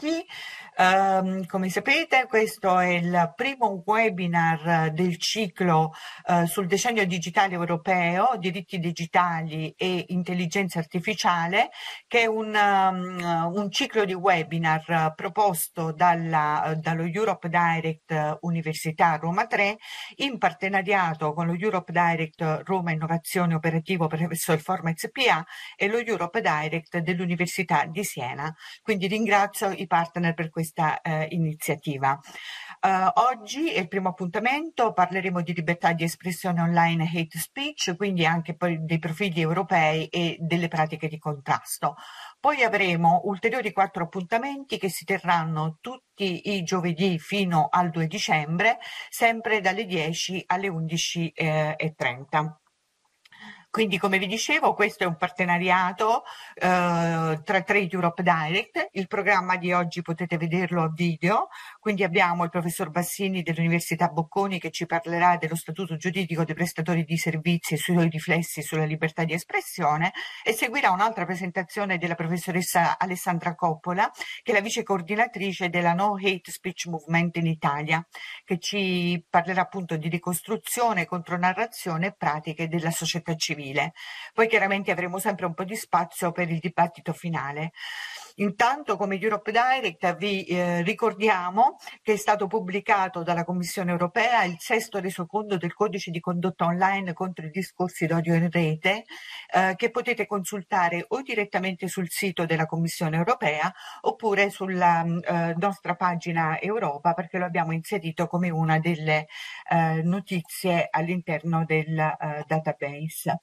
你。Um, come sapete questo è il primo webinar del ciclo uh, sul decennio digitale europeo, diritti digitali e intelligenza artificiale, che è un, um, un ciclo di webinar uh, proposto dalla, uh, dallo Europe Direct Università Roma 3 in partenariato con lo Europe Direct Roma Innovazione Operativo presso il Format SPA e lo Europe Direct dell'Università di Siena. Quindi ringrazio i partner per questo questa eh, iniziativa. Uh, oggi è il primo appuntamento, parleremo di libertà di espressione online e hate speech, quindi anche dei profili europei e delle pratiche di contrasto. Poi avremo ulteriori quattro appuntamenti che si terranno tutti i giovedì fino al 2 dicembre, sempre dalle 10 alle 11.30. Quindi come vi dicevo questo è un partenariato eh, tra Trade Europe Direct, il programma di oggi potete vederlo a video, quindi abbiamo il professor Bassini dell'Università Bocconi che ci parlerà dello statuto giuridico dei prestatori di servizi e sui suoi riflessi sulla libertà di espressione e seguirà un'altra presentazione della professoressa Alessandra Coppola che è la vice coordinatrice della No Hate Speech Movement in Italia che ci parlerà appunto di ricostruzione, contronarrazione e pratiche della società civile aprile. Poi chiaramente avremo sempre un po' di spazio per il dibattito finale. Intanto come Europe Direct vi eh, ricordiamo che è stato pubblicato dalla Commissione europea il sesto resoconto del codice di condotta online contro i discorsi d'odio in rete eh, che potete consultare o direttamente sul sito della Commissione europea oppure sulla mm, eh, nostra pagina Europa perché lo abbiamo inserito come una delle eh, notizie all'interno del eh, database.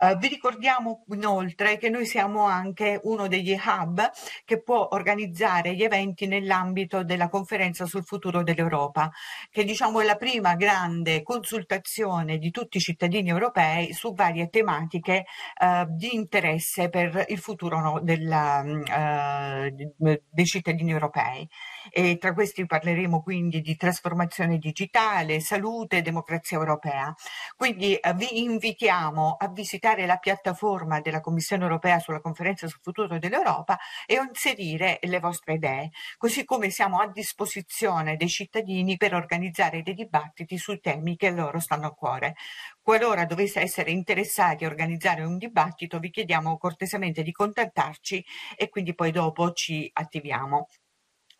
Eh, vi ricordiamo inoltre che noi siamo anche uno degli hub che può organizzare gli eventi nell'ambito della conferenza sul futuro dell'Europa, che diciamo è la prima grande consultazione di tutti i cittadini europei su varie tematiche uh, di interesse per il futuro no, della, uh, dei cittadini europei. E tra questi parleremo quindi di trasformazione digitale, salute e democrazia europea. Quindi eh, vi invitiamo a visitare la piattaforma della Commissione europea sulla conferenza sul futuro dell'Europa e inserire le vostre idee, così come siamo a disposizione dei cittadini per organizzare dei dibattiti sui temi che loro stanno a cuore. Qualora doveste essere interessati a organizzare un dibattito, vi chiediamo cortesemente di contattarci e quindi poi dopo ci attiviamo.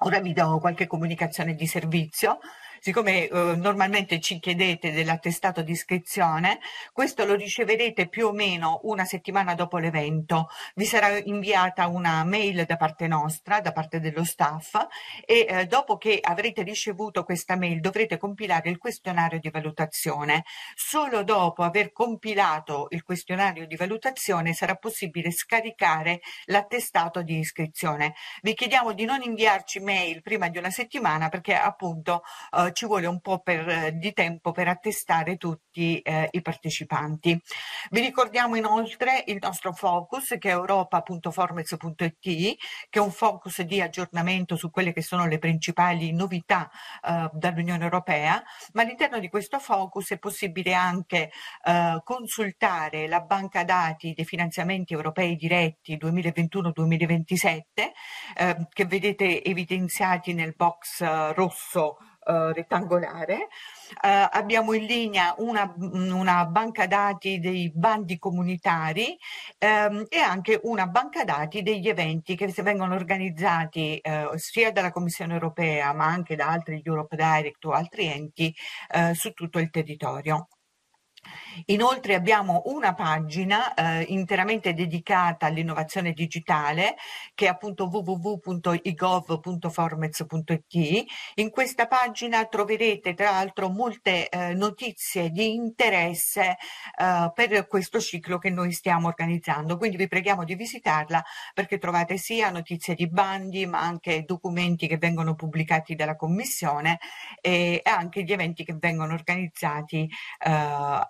Ora vi do qualche comunicazione di servizio siccome eh, normalmente ci chiedete dell'attestato di iscrizione, questo lo riceverete più o meno una settimana dopo l'evento. Vi sarà inviata una mail da parte nostra, da parte dello staff e eh, dopo che avrete ricevuto questa mail dovrete compilare il questionario di valutazione. Solo dopo aver compilato il questionario di valutazione sarà possibile scaricare l'attestato di iscrizione. Vi chiediamo di non inviarci mail prima di una settimana perché appunto eh, ci vuole un po' per, eh, di tempo per attestare tutti eh, i partecipanti. Vi ricordiamo inoltre il nostro focus che è europa.formez.it che è un focus di aggiornamento su quelle che sono le principali novità eh, dall'Unione Europea, ma all'interno di questo focus è possibile anche eh, consultare la banca dati dei finanziamenti europei diretti 2021-2027 eh, che vedete evidenziati nel box rosso eh, rettangolare. Eh, abbiamo in linea una, mm, una, banca dati dei bandi comunitari ehm, e anche una banca dati degli eventi che vengono organizzati eh, sia dalla Commissione europea ma anche da altri Europe Direct o altri enti eh, su tutto il territorio. Inoltre abbiamo una pagina eh, interamente dedicata all'innovazione digitale che è appunto www.igov.formez.it. In questa pagina troverete tra l'altro molte eh, notizie di interesse eh, per questo ciclo che noi stiamo organizzando. Quindi vi preghiamo di visitarla perché trovate sia notizie di bandi ma anche documenti che vengono pubblicati dalla Commissione e anche gli eventi che vengono organizzati eh,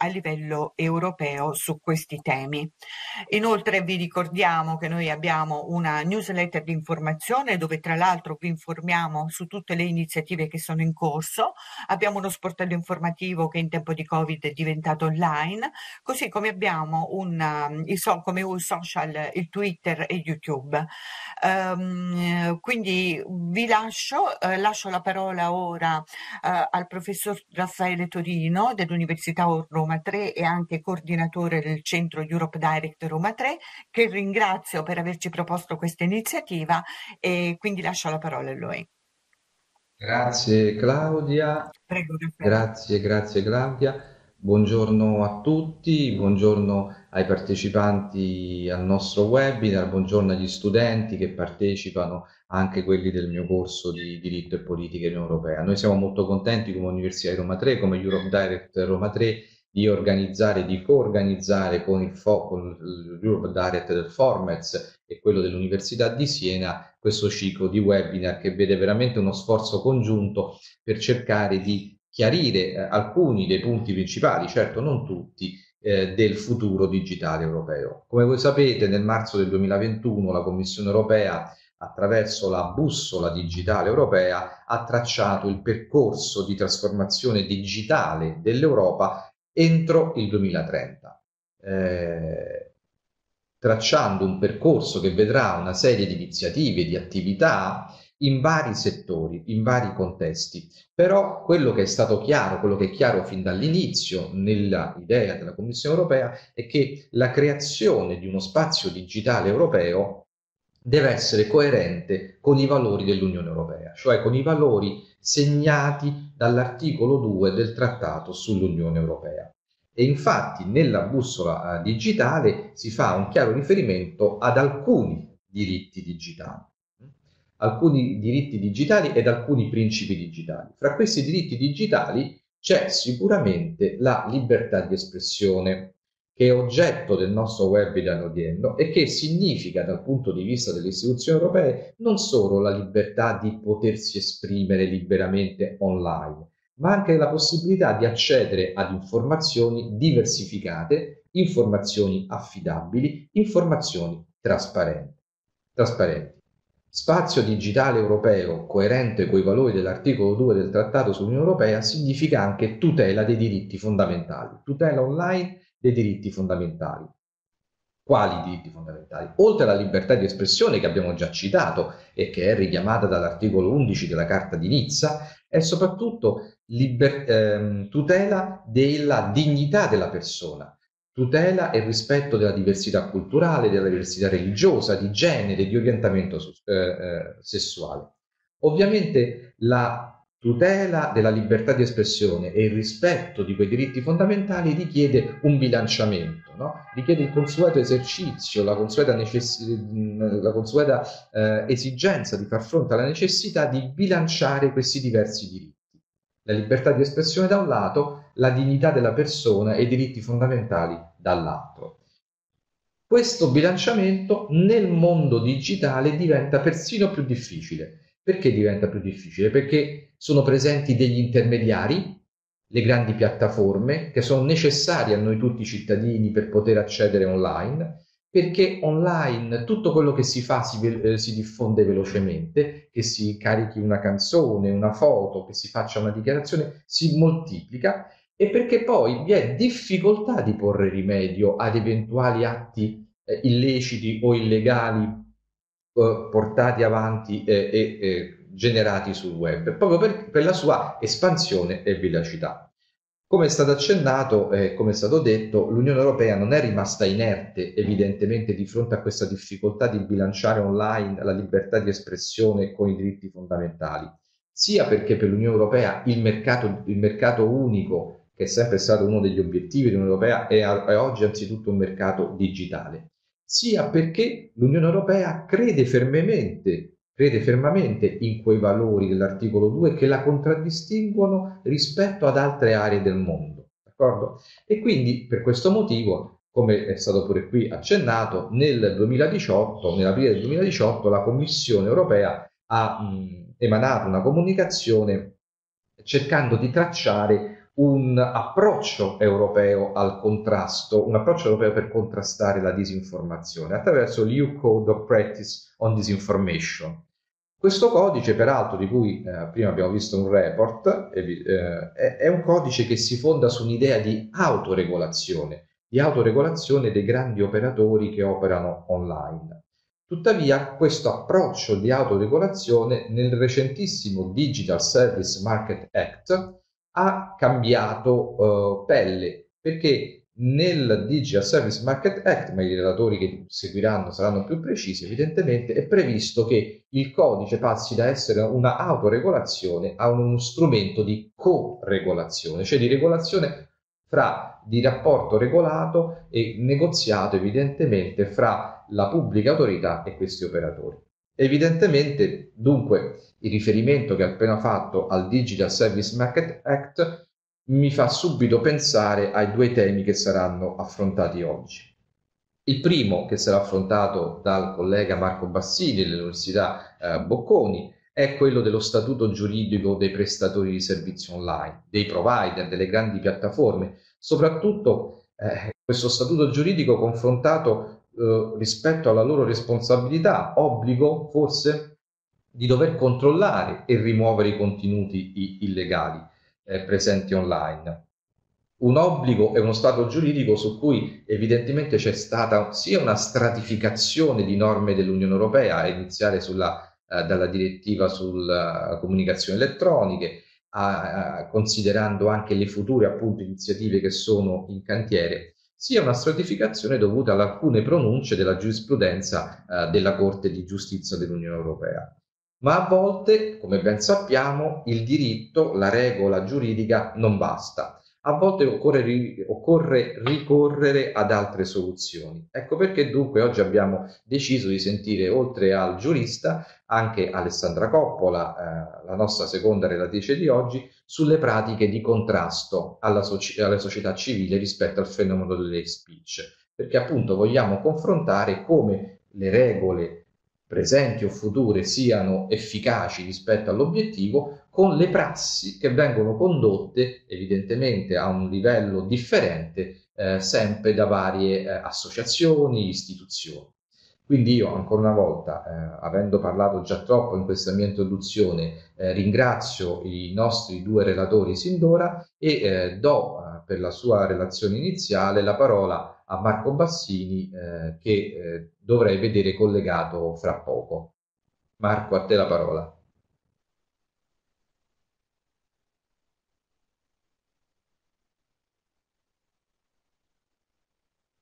livello europeo su questi temi. Inoltre vi ricordiamo che noi abbiamo una newsletter di informazione dove tra l'altro vi informiamo su tutte le iniziative che sono in corso, abbiamo uno sportello informativo che in tempo di Covid è diventato online, così come abbiamo un, um, come un social, il Twitter e YouTube. Um, quindi vi lascio, eh, lascio la parola ora eh, al professor Raffaele Torino dell'Università Roma 3 e anche coordinatore del centro Europe Direct Roma 3, che ringrazio per averci proposto questa iniziativa e quindi lascio la parola a lui. Grazie Claudia. Prego, grazie, grazie Claudia. Buongiorno a tutti, buongiorno ai partecipanti al nostro webinar, buongiorno agli studenti che partecipano, anche quelli del mio corso di diritto e politica in Europea. Noi siamo molto contenti come Università di Roma 3, come Europe Direct Roma 3, di organizzare, di coorganizzare con il fo- con il l'Europe Direct del Formez e quello dell'Università di Siena questo ciclo di webinar che vede veramente uno sforzo congiunto per cercare di chiarire eh, alcuni dei punti principali, certo non tutti, eh, del futuro digitale europeo. Come voi sapete, nel marzo del 2021 la Commissione europea attraverso la bussola digitale europea ha tracciato il percorso di trasformazione digitale dell'Europa entro il 2030, eh, tracciando un percorso che vedrà una serie di iniziative, di attività in vari settori, in vari contesti. Però quello che è stato chiaro, quello che è chiaro fin dall'inizio nell'idea della Commissione europea è che la creazione di uno spazio digitale europeo deve essere coerente con i valori dell'Unione Europea, cioè con i valori segnati dall'articolo 2 del Trattato sull'Unione Europea. E infatti nella bussola eh, digitale si fa un chiaro riferimento ad alcuni diritti digitali, alcuni diritti digitali ed alcuni principi digitali. Fra questi diritti digitali c'è sicuramente la libertà di espressione, che è oggetto del nostro webinar odierno e che significa dal punto di vista delle istituzioni europee non solo la libertà di potersi esprimere liberamente online, ma anche la possibilità di accedere ad informazioni diversificate, informazioni affidabili, informazioni trasparenti. trasparenti. Spazio digitale europeo coerente con i valori dell'articolo 2 del Trattato sull'Unione Europea significa anche tutela dei diritti fondamentali, tutela online dei diritti fondamentali. Quali diritti fondamentali? Oltre alla libertà di espressione che abbiamo già citato e che è richiamata dall'articolo 11 della Carta di Nizza, è soprattutto liber- ehm, tutela della dignità della persona, tutela e rispetto della diversità culturale, della diversità religiosa, di genere, di orientamento eh, eh, sessuale. Ovviamente la tutela della libertà di espressione e il rispetto di quei diritti fondamentali richiede un bilanciamento, no? richiede il consueto esercizio, la consueta, necess... la consueta eh, esigenza di far fronte alla necessità di bilanciare questi diversi diritti. La libertà di espressione da un lato, la dignità della persona e i diritti fondamentali dall'altro. Questo bilanciamento nel mondo digitale diventa persino più difficile. Perché diventa più difficile? Perché sono presenti degli intermediari, le grandi piattaforme che sono necessarie a noi tutti i cittadini per poter accedere online, perché online tutto quello che si fa si, eh, si, diffonde velocemente, che si carichi una canzone, una foto, che si faccia una dichiarazione, si moltiplica e perché poi vi è difficoltà di porre rimedio ad eventuali atti eh, illeciti o illegali eh, portati avanti eh, e generati sul web, proprio per, per la sua espansione e velocità. Come è stato accennato e eh, come è stato detto, l'Unione Europea non è rimasta inerte evidentemente di fronte a questa difficoltà di bilanciare online la libertà di espressione con i diritti fondamentali, sia perché per l'Unione Europea il mercato, il mercato unico, che è sempre stato uno degli obiettivi dell'Unione Europea, è, è oggi anzitutto un mercato digitale, sia perché l'Unione Europea crede fermamente crede fermamente in quei valori dell'articolo 2 che la contraddistinguono rispetto ad altre aree del mondo. D'accordo? E quindi per questo motivo, come è stato pure qui accennato, nel 2018, nell'aprile del 2018, la Commissione europea ha mh, emanato una comunicazione cercando di tracciare un approccio europeo al contrasto, un approccio europeo per contrastare la disinformazione attraverso l'EU Code of Practice on Disinformation, questo codice, peraltro, di cui eh, prima abbiamo visto un report, eh, è un codice che si fonda su un'idea di autoregolazione, di autoregolazione dei grandi operatori che operano online. Tuttavia, questo approccio di autoregolazione nel recentissimo Digital Service Market Act ha cambiato eh, pelle perché nel Digital Service Market Act, ma i relatori che seguiranno saranno più precisi evidentemente, è previsto che il codice passi da essere una autoregolazione a uno strumento di co-regolazione, cioè di regolazione fra di rapporto regolato e negoziato evidentemente fra la pubblica autorità e questi operatori. Evidentemente, dunque, il riferimento che ho appena fatto al Digital Service Market Act mi fa subito pensare ai due temi che saranno affrontati oggi. Il primo, che sarà affrontato dal collega Marco Bassini dell'Università eh, Bocconi, è quello dello statuto giuridico dei prestatori di servizi online, dei provider, delle grandi piattaforme, soprattutto eh, questo statuto giuridico confrontato eh, rispetto alla loro responsabilità, obbligo forse di dover controllare e rimuovere i contenuti illegali eh, presenti online. Un obbligo e uno stato giuridico su cui evidentemente c'è stata sia una stratificazione di norme dell'Unione Europea, a iniziare sulla, eh, dalla direttiva sulla eh, comunicazione elettroniche, a, a, considerando anche le future appunto iniziative che sono in cantiere, sia una stratificazione dovuta ad alcune pronunce della giurisprudenza eh, della Corte di Giustizia dell'Unione Europea. Ma a volte, come ben sappiamo, il diritto, la regola giuridica non basta. A volte occorre, occorre, ricorrere ad altre soluzioni. Ecco perché dunque oggi abbiamo deciso di sentire, oltre al giurista, anche Alessandra Coppola, eh, la nostra seconda relatrice di oggi, sulle pratiche di contrasto alla, so- alla società civile rispetto al fenomeno delle speech. Perché appunto vogliamo confrontare come le regole presenti o future siano efficaci rispetto all'obiettivo con le prassi che vengono condotte evidentemente a un livello differente eh, sempre da varie eh, associazioni, istituzioni. Quindi io ancora una volta, eh, avendo parlato già troppo in questa mia introduzione, eh, ringrazio i nostri due relatori sin d'ora e eh, do eh, per la sua relazione iniziale la parola a a Marco Bassini eh, che eh, dovrei vedere collegato fra poco. Marco, a te la parola.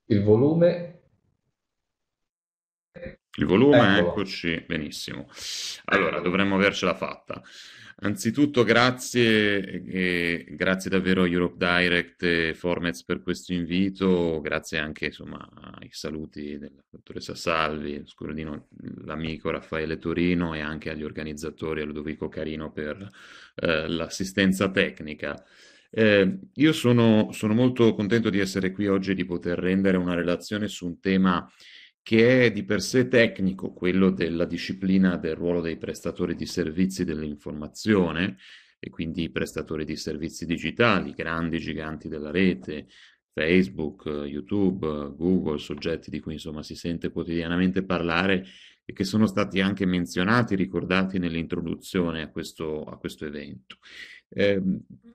Il volume il volume, Eccolo. eccoci, benissimo. Allora, dovremmo avercela fatta. Anzitutto grazie, e grazie davvero a Europe Direct e Formez per questo invito, grazie anche insomma, ai saluti della dottoressa Salvi, Scurodino, l'amico Raffaele Torino e anche agli organizzatori, a Ludovico Carino per eh, l'assistenza tecnica. Eh, io sono, sono molto contento di essere qui oggi e di poter rendere una relazione su un tema che è di per sé tecnico, quello della disciplina del ruolo dei prestatori di servizi dell'informazione, e quindi i prestatori di servizi digitali, grandi giganti della rete, Facebook, YouTube, Google, soggetti di cui insomma si sente quotidianamente parlare e che sono stati anche menzionati, ricordati nell'introduzione a questo, a questo evento, eh,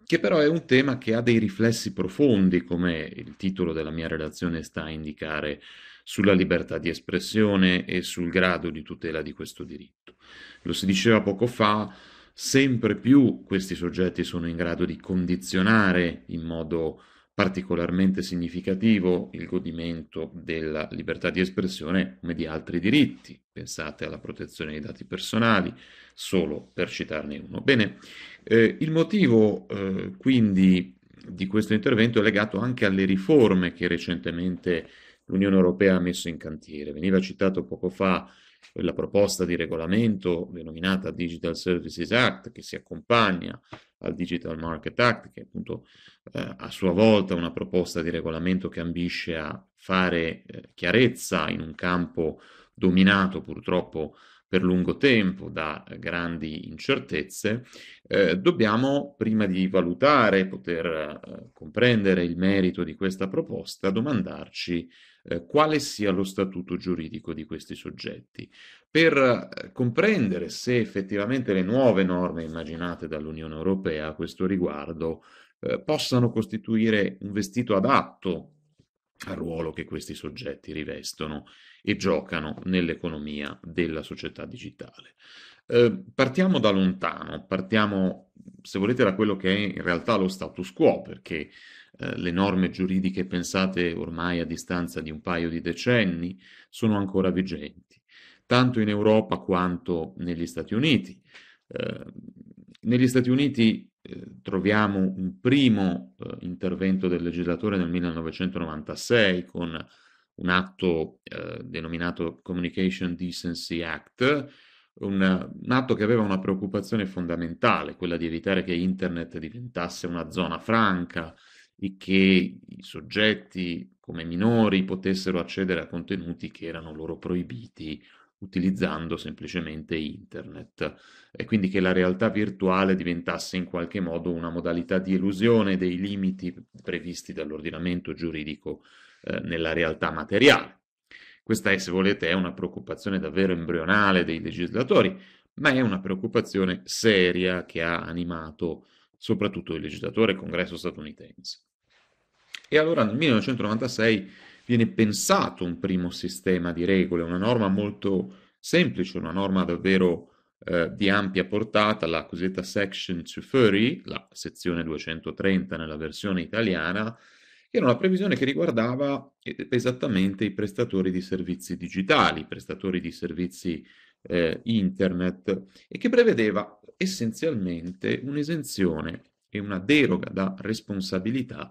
che però è un tema che ha dei riflessi profondi, come il titolo della mia relazione sta a indicare sulla libertà di espressione e sul grado di tutela di questo diritto. Lo si diceva poco fa, sempre più questi soggetti sono in grado di condizionare in modo particolarmente significativo il godimento della libertà di espressione come di altri diritti. Pensate alla protezione dei dati personali, solo per citarne uno. Bene, eh, il motivo eh, quindi di questo intervento è legato anche alle riforme che recentemente l'Unione Europea ha messo in cantiere. Veniva citato poco fa la proposta di regolamento denominata Digital Services Act che si accompagna al Digital Market Act, che è appunto eh, a sua volta una proposta di regolamento che ambisce a fare eh, chiarezza in un campo dominato purtroppo per lungo tempo da grandi incertezze, eh, dobbiamo, prima di valutare, poter eh, comprendere il merito di questa proposta, domandarci eh, quale sia lo statuto giuridico di questi soggetti. Per eh, comprendere se effettivamente le nuove norme immaginate dall'Unione Europea a questo riguardo eh, possano costituire un vestito adatto al ruolo che questi soggetti rivestono e giocano nell'economia della società digitale. Eh, partiamo da lontano, partiamo, se volete, da quello che è in realtà lo status quo, perché eh, le norme giuridiche pensate ormai a distanza di un paio di decenni sono ancora vigenti, tanto in Europa quanto negli Stati Uniti. Eh, negli Stati Uniti eh, troviamo un primo eh, intervento del legislatore nel 1996 con un atto eh, denominato Communication Decency Act, un, un, atto che aveva una preoccupazione fondamentale, quella di evitare che Internet diventasse una zona franca e che i soggetti come minori potessero accedere a contenuti che erano loro proibiti utilizzando semplicemente internet e quindi che la realtà virtuale diventasse in qualche modo una modalità di elusione dei limiti previsti dall'ordinamento giuridico eh, nella realtà materiale. Questa è, se volete, è una preoccupazione davvero embrionale dei legislatori, ma è una preoccupazione seria che ha animato soprattutto il legislatore congresso statunitense. E allora nel 1996 viene pensato un primo sistema di regole, una norma molto semplice, una norma davvero eh, di ampia portata, la cosiddetta Section 230, la sezione 230 nella versione italiana, che era una previsione che riguardava eh, esattamente i prestatori di servizi digitali, i prestatori di servizi eh, internet, e che prevedeva essenzialmente un'esenzione e una deroga da responsabilità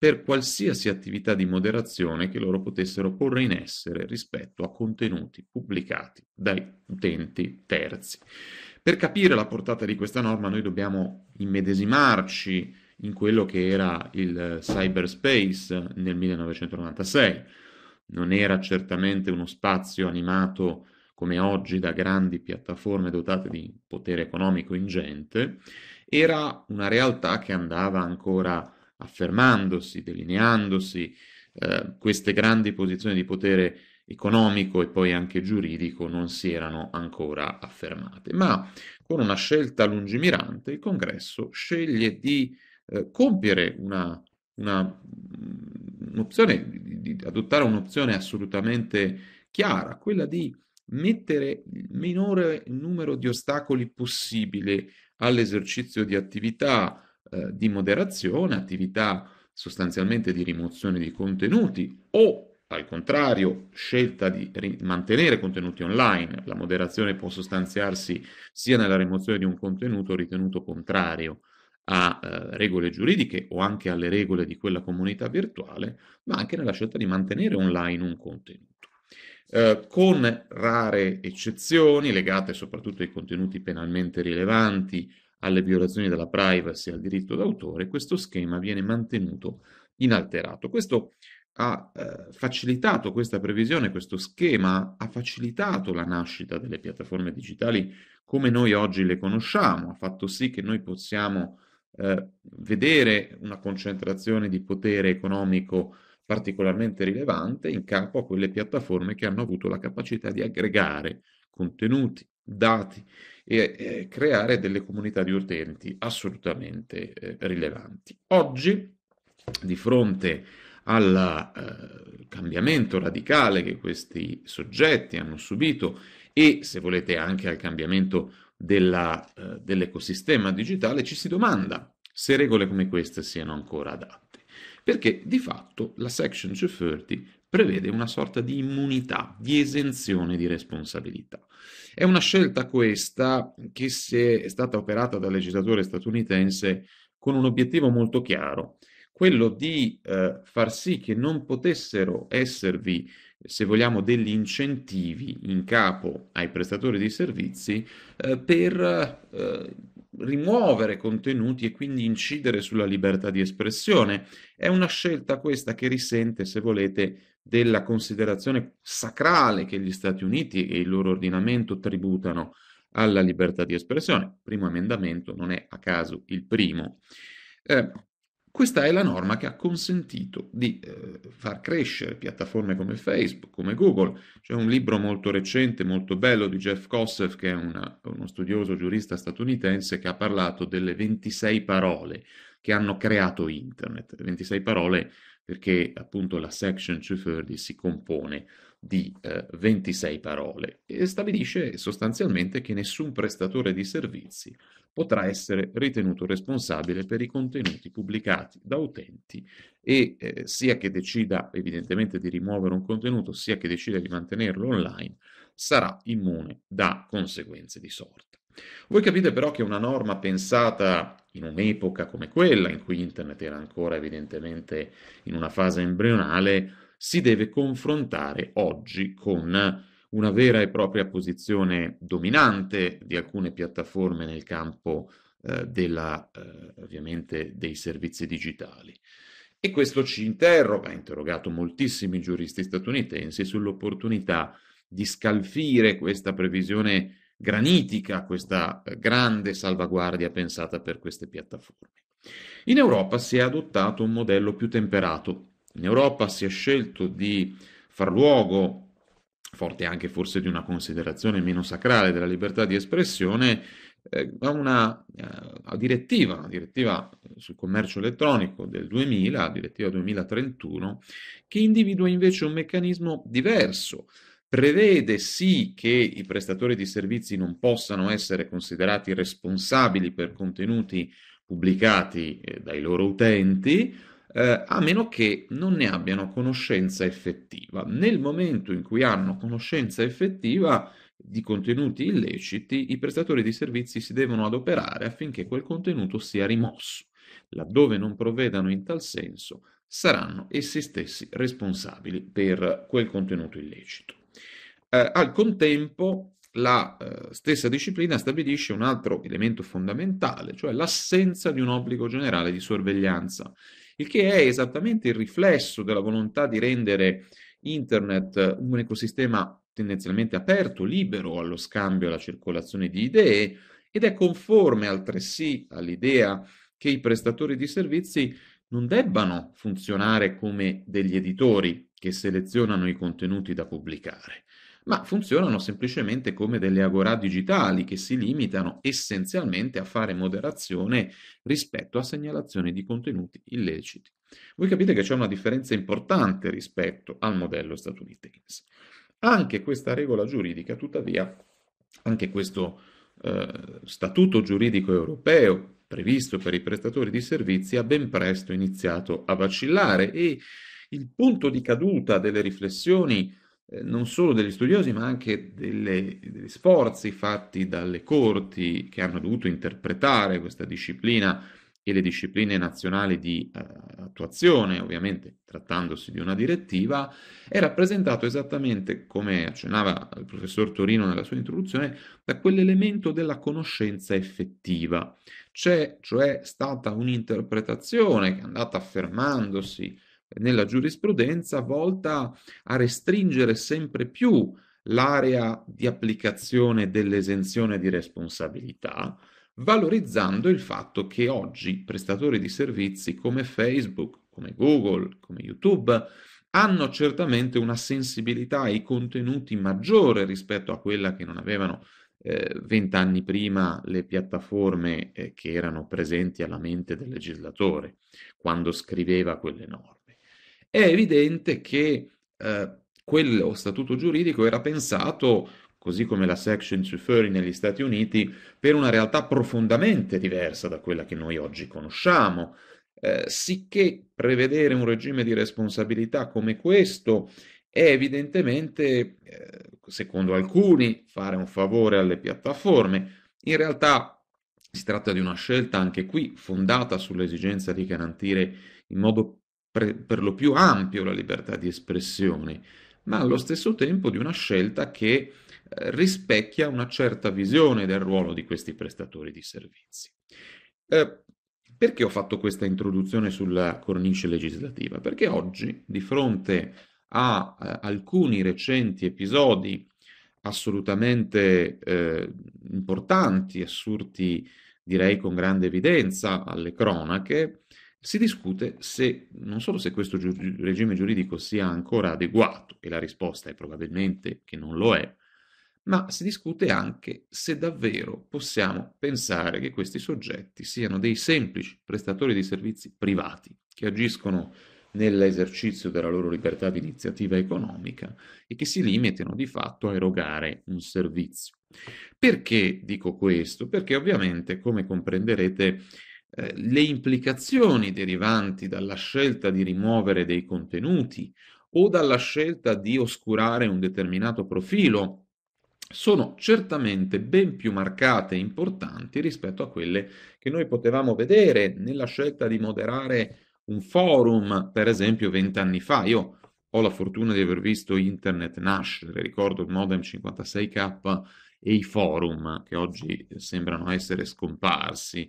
per qualsiasi attività di moderazione che loro potessero porre in essere rispetto a contenuti pubblicati dai utenti terzi. Per capire la portata di questa norma noi dobbiamo immedesimarci in quello che era il cyberspace nel 1996. Non era certamente uno spazio animato come oggi da grandi piattaforme dotate di potere economico ingente, era una realtà che andava ancora affermandosi, delineandosi eh, queste grandi posizioni di potere economico e poi anche giuridico non si erano ancora affermate. Ma con una scelta lungimirante il Congresso sceglie di eh, compiere una, una, mm, un'opzione, di, di adottare un'opzione assolutamente chiara, quella di mettere il minore numero di ostacoli possibile all'esercizio di attività eh, di moderazione, attività sostanzialmente di rimozione di contenuti o al contrario, scelta di mantenere contenuti online, la moderazione può sostanziarsi sia nella rimozione di un contenuto ritenuto contrario a eh, regole giuridiche o anche alle regole di quella comunità virtuale, ma anche nella scelta di mantenere online un contenuto. Eh, con rare eccezioni legate soprattutto ai contenuti penalmente rilevanti alle violazioni della privacy e al diritto d'autore, questo schema viene mantenuto inalterato. Questo ha eh, facilitato questa previsione, questo schema ha facilitato la nascita delle piattaforme digitali come noi oggi le conosciamo, ha fatto sì che noi possiamo eh, vedere una concentrazione di potere economico particolarmente rilevante in capo a quelle piattaforme che hanno avuto la capacità di aggregare contenuti, dati e eh, creare delle comunità di utenti assolutamente eh, rilevanti. Oggi, di fronte al eh, cambiamento radicale che questi soggetti hanno subito e, se volete, anche al cambiamento eh, dell'ecosistema digitale, ci si domanda se regole come queste siano ancora adatte perché di fatto la Section 230 prevede una sorta di immunità, di esenzione di responsabilità. È una scelta questa che si è stata operata dal legislatore statunitense con un obiettivo molto chiaro, quello di eh, far sì che non potessero esservi, se vogliamo, degli incentivi in capo ai prestatori di servizi eh, per eh, rimuovere contenuti e quindi incidere sulla libertà di espressione. È una scelta questa che risente, se volete, della considerazione sacrale che gli Stati Uniti e il loro ordinamento tributano alla libertà di espressione. Primo emendamento non è a caso il primo. Eh, questa è la norma che ha consentito di eh, far crescere piattaforme come Facebook, come Google. C'è un libro molto recente, molto bello di Jeff Kosseff, che è una, uno studioso giurista statunitense, che ha parlato delle 26 parole che hanno creato Internet. 26 parole perché appunto la section 230 si compone di eh, 26 parole e stabilisce sostanzialmente che nessun prestatore di servizi potrà essere ritenuto responsabile per i contenuti pubblicati da utenti e eh, sia che decida evidentemente di rimuovere un contenuto sia che decida di mantenerlo online sarà immune da conseguenze di sorta. Voi capite però che una norma pensata in un'epoca come quella, in cui Internet era ancora evidentemente in una fase embrionale, si deve confrontare oggi con una vera e propria posizione dominante di alcune piattaforme nel campo eh, della, eh, ovviamente dei servizi digitali. E questo ci interroga, ha interrogato moltissimi giuristi statunitensi sull'opportunità di scalfire questa previsione granitica questa eh, grande salvaguardia pensata per queste piattaforme. In Europa si è adottato un modello più temperato. In Europa si è scelto di far luogo, forte anche forse di una considerazione meno sacrale della libertà di espressione, eh, a una eh, a direttiva, una direttiva sul commercio elettronico del 2000, direttiva 2031, che individua invece un meccanismo diverso prevede sì che i prestatori di servizi non possano essere considerati responsabili per contenuti pubblicati eh, dai loro utenti, eh, a meno che non ne abbiano conoscenza effettiva. Nel momento in cui hanno conoscenza effettiva di contenuti illeciti, i prestatori di servizi si devono adoperare affinché quel contenuto sia rimosso. Laddove non provvedano in tal senso, saranno essi stessi responsabili per quel contenuto illecito. Eh, al contempo la eh, stessa disciplina stabilisce un altro elemento fondamentale, cioè l'assenza di un obbligo generale di sorveglianza, il che è esattamente il riflesso della volontà di rendere Internet eh, un ecosistema tendenzialmente aperto, libero allo scambio e alla circolazione di idee ed è conforme altresì all'idea che i prestatori di servizi non debbano funzionare come degli editori che selezionano i contenuti da pubblicare, ma funzionano semplicemente come delle agorà digitali che si limitano essenzialmente a fare moderazione rispetto a segnalazioni di contenuti illeciti. Voi capite che c'è una differenza importante rispetto al modello statunitense. Anche questa regola giuridica, tuttavia, anche questo eh, statuto giuridico europeo previsto per i prestatori di servizi ha ben presto iniziato a vacillare e il punto di caduta delle riflessioni eh, non solo degli studiosi, ma anche delle, degli sforzi fatti dalle corti che hanno dovuto interpretare questa disciplina e le discipline nazionali di eh, attuazione, ovviamente trattandosi di una direttiva, è rappresentato esattamente, come accennava il professor Torino nella sua introduzione, da quell'elemento della conoscenza effettiva. C'è cioè stata un'interpretazione che è andata affermandosi nella giurisprudenza volta a restringere sempre più l'area di applicazione dell'esenzione di responsabilità, valorizzando il fatto che oggi prestatori di servizi come Facebook, come Google, come YouTube hanno certamente una sensibilità ai contenuti maggiore rispetto a quella che non avevano eh, vent'anni eh, prima le piattaforme eh, che erano presenti alla mente del legislatore quando scriveva quelle norme è evidente che eh, quello statuto giuridico era pensato, così come la Section 230 negli Stati Uniti, per una realtà profondamente diversa da quella che noi oggi conosciamo. Eh, sicché prevedere un regime di responsabilità come questo è evidentemente, eh, secondo alcuni, fare un favore alle piattaforme. In realtà si tratta di una scelta anche qui fondata sull'esigenza di garantire in modo per, per lo più ampio la libertà di espressione, ma allo stesso tempo di una scelta che eh, rispecchia una certa visione del ruolo di questi prestatori di servizi. Eh, perché ho fatto questa introduzione sulla cornice legislativa? Perché oggi, di fronte a, a eh, alcuni recenti episodi assolutamente eh, importanti, assurti direi con grande evidenza alle cronache, si discute se, non solo se questo gi- regime giuridico sia ancora adeguato, e la risposta è probabilmente che non lo è, ma si discute anche se davvero possiamo pensare che questi soggetti siano dei semplici prestatori di servizi privati che agiscono nell'esercizio della loro libertà di iniziativa economica e che si limitano di fatto a erogare un servizio. Perché dico questo? Perché ovviamente, come comprenderete, eh, le implicazioni derivanti dalla scelta di rimuovere dei contenuti o dalla scelta di oscurare un determinato profilo sono certamente ben più marcate e importanti rispetto a quelle che noi potevamo vedere nella scelta di moderare un forum, per esempio vent'anni fa. Io ho la fortuna di aver visto internet nascere, ricordo il modem 56k e i forum che oggi sembrano essere scomparsi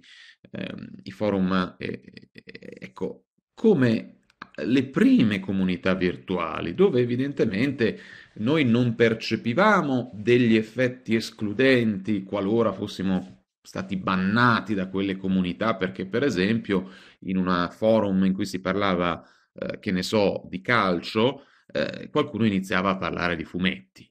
ehm, i forum, eh, eh, ecco, come le prime comunità virtuali, dove evidentemente noi non percepivamo degli effetti escludenti qualora fossimo stati bannati da quelle comunità perché per esempio in un forum in cui si parlava eh, che ne so di calcio eh, qualcuno iniziava a parlare di fumetti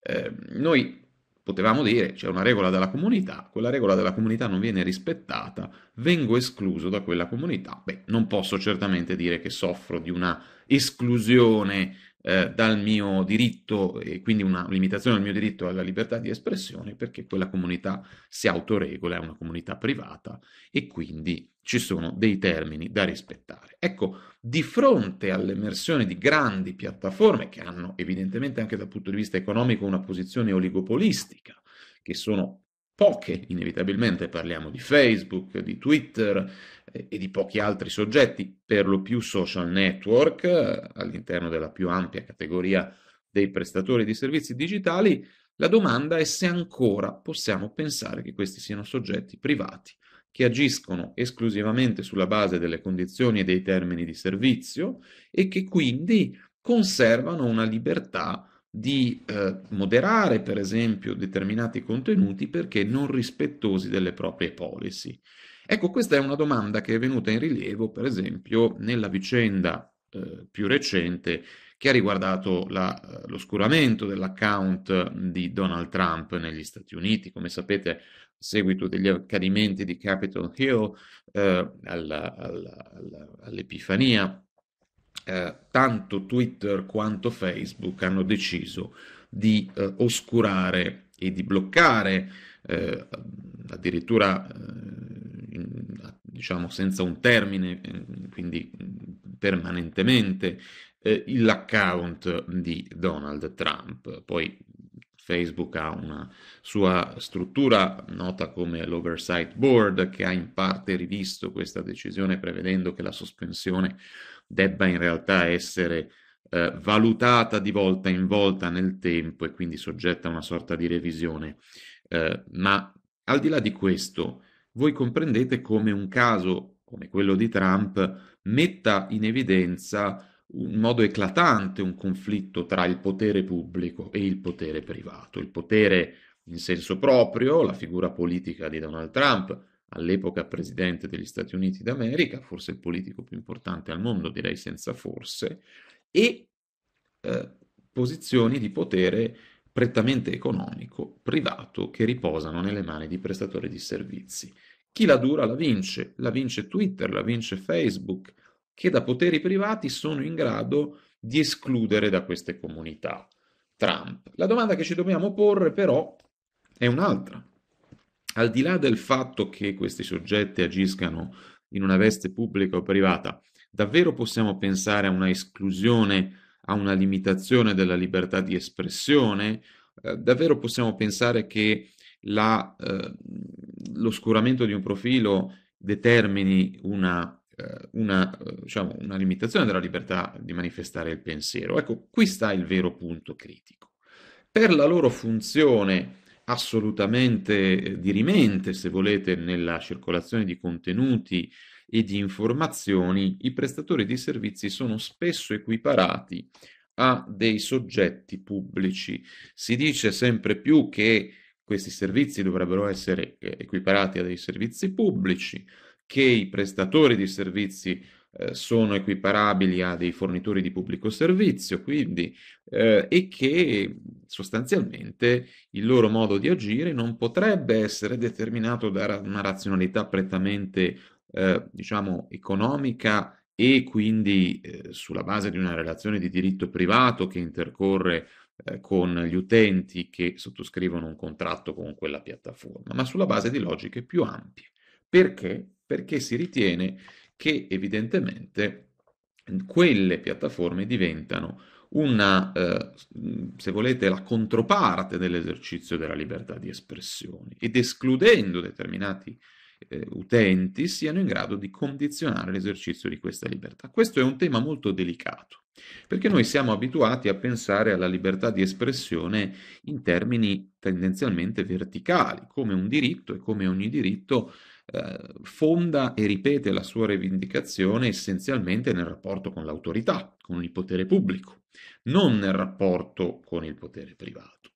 eh, noi Potevamo dire c'è una regola della comunità, quella regola della comunità non viene rispettata, vengo escluso da quella comunità. Beh, non posso certamente dire che soffro di una esclusione eh, dal mio diritto e quindi una limitazione al mio diritto alla libertà di espressione perché quella comunità si autoregola, è una comunità privata e quindi ci sono dei termini da rispettare. Ecco, di fronte all'emersione di grandi piattaforme che hanno evidentemente anche dal punto di vista economico una posizione oligopolistica, che sono poche, inevitabilmente parliamo di Facebook, di Twitter eh, e di pochi altri soggetti, per lo più social network, eh, all'interno della più ampia categoria dei prestatori di servizi digitali, la domanda è se ancora possiamo pensare che questi siano soggetti privati che agiscono esclusivamente sulla base delle condizioni e dei termini di servizio e che quindi conservano una libertà di eh, moderare per esempio determinati contenuti perché non rispettosi delle proprie policy. Ecco, questa è una domanda che è venuta in rilievo per esempio nella vicenda eh, più recente che ha riguardato la, eh, l'oscuramento dell'account di Donald Trump negli Stati Uniti. Come sapete, a seguito degli accadimenti di Capitol Hill eh, alla, alla, alla, all'Epifania, eh, tanto Twitter quanto Facebook hanno deciso di eh, oscurare e di bloccare eh, addirittura eh, in, diciamo senza un termine eh, quindi mm, permanentemente eh, l'account di Donald Trump poi Facebook ha una sua struttura nota come l'Oversight Board che ha in parte rivisto questa decisione prevedendo che la sospensione debba in realtà essere eh, valutata di volta in volta nel tempo e quindi soggetta a una sorta di revisione. Eh, ma al di là di questo, voi comprendete come un caso come quello di Trump metta in evidenza in modo eclatante un conflitto tra il potere pubblico e il potere privato, il potere in senso proprio, la figura politica di Donald Trump, all'epoca presidente degli Stati Uniti d'America, forse il politico più importante al mondo, direi senza forse, e eh, posizioni di potere prettamente economico, privato, che riposano nelle mani di prestatori di servizi. Chi la dura la vince, la vince Twitter, la vince Facebook, che da poteri privati sono in grado di escludere da queste comunità Trump. La domanda che ci dobbiamo porre però è un'altra al di là del fatto che questi soggetti agiscano in una veste pubblica o privata, davvero possiamo pensare a una esclusione, a una limitazione della libertà di espressione? Eh, davvero possiamo pensare che la, eh, l'oscuramento di un profilo determini una, eh, una, eh, diciamo, una limitazione della libertà di manifestare il pensiero? Ecco, qui sta il vero punto critico. Per la loro funzione assolutamente eh, dirimente, se volete, nella circolazione di contenuti e di informazioni, i prestatori di servizi sono spesso equiparati a dei soggetti pubblici. Si dice sempre più che questi servizi dovrebbero essere eh, equiparati a dei servizi pubblici, che i prestatori di servizi eh, sono equiparabili a dei fornitori di pubblico servizio, quindi, eh, e che sostanzialmente il loro modo di agire non potrebbe essere determinato da una razionalità prettamente, eh, diciamo, economica e quindi eh, sulla base di una relazione di diritto privato che intercorre eh, con gli utenti che sottoscrivono un contratto con quella piattaforma, ma sulla base di logiche più ampie. Perché? Perché si ritiene che evidentemente mhmm, quelle piattaforme diventano una, eh, se volete, la controparte dell'esercizio della libertà di espressione ed escludendo determinati eh, utenti siano in grado di condizionare l'esercizio di questa libertà. Questo è un tema molto delicato, perché noi siamo abituati a pensare alla libertà di espressione in termini tendenzialmente verticali, come un diritto e come ogni diritto eh, fonda e ripete la sua rivendicazione essenzialmente nel rapporto con l'autorità, con il potere pubblico, non nel rapporto con il potere privato.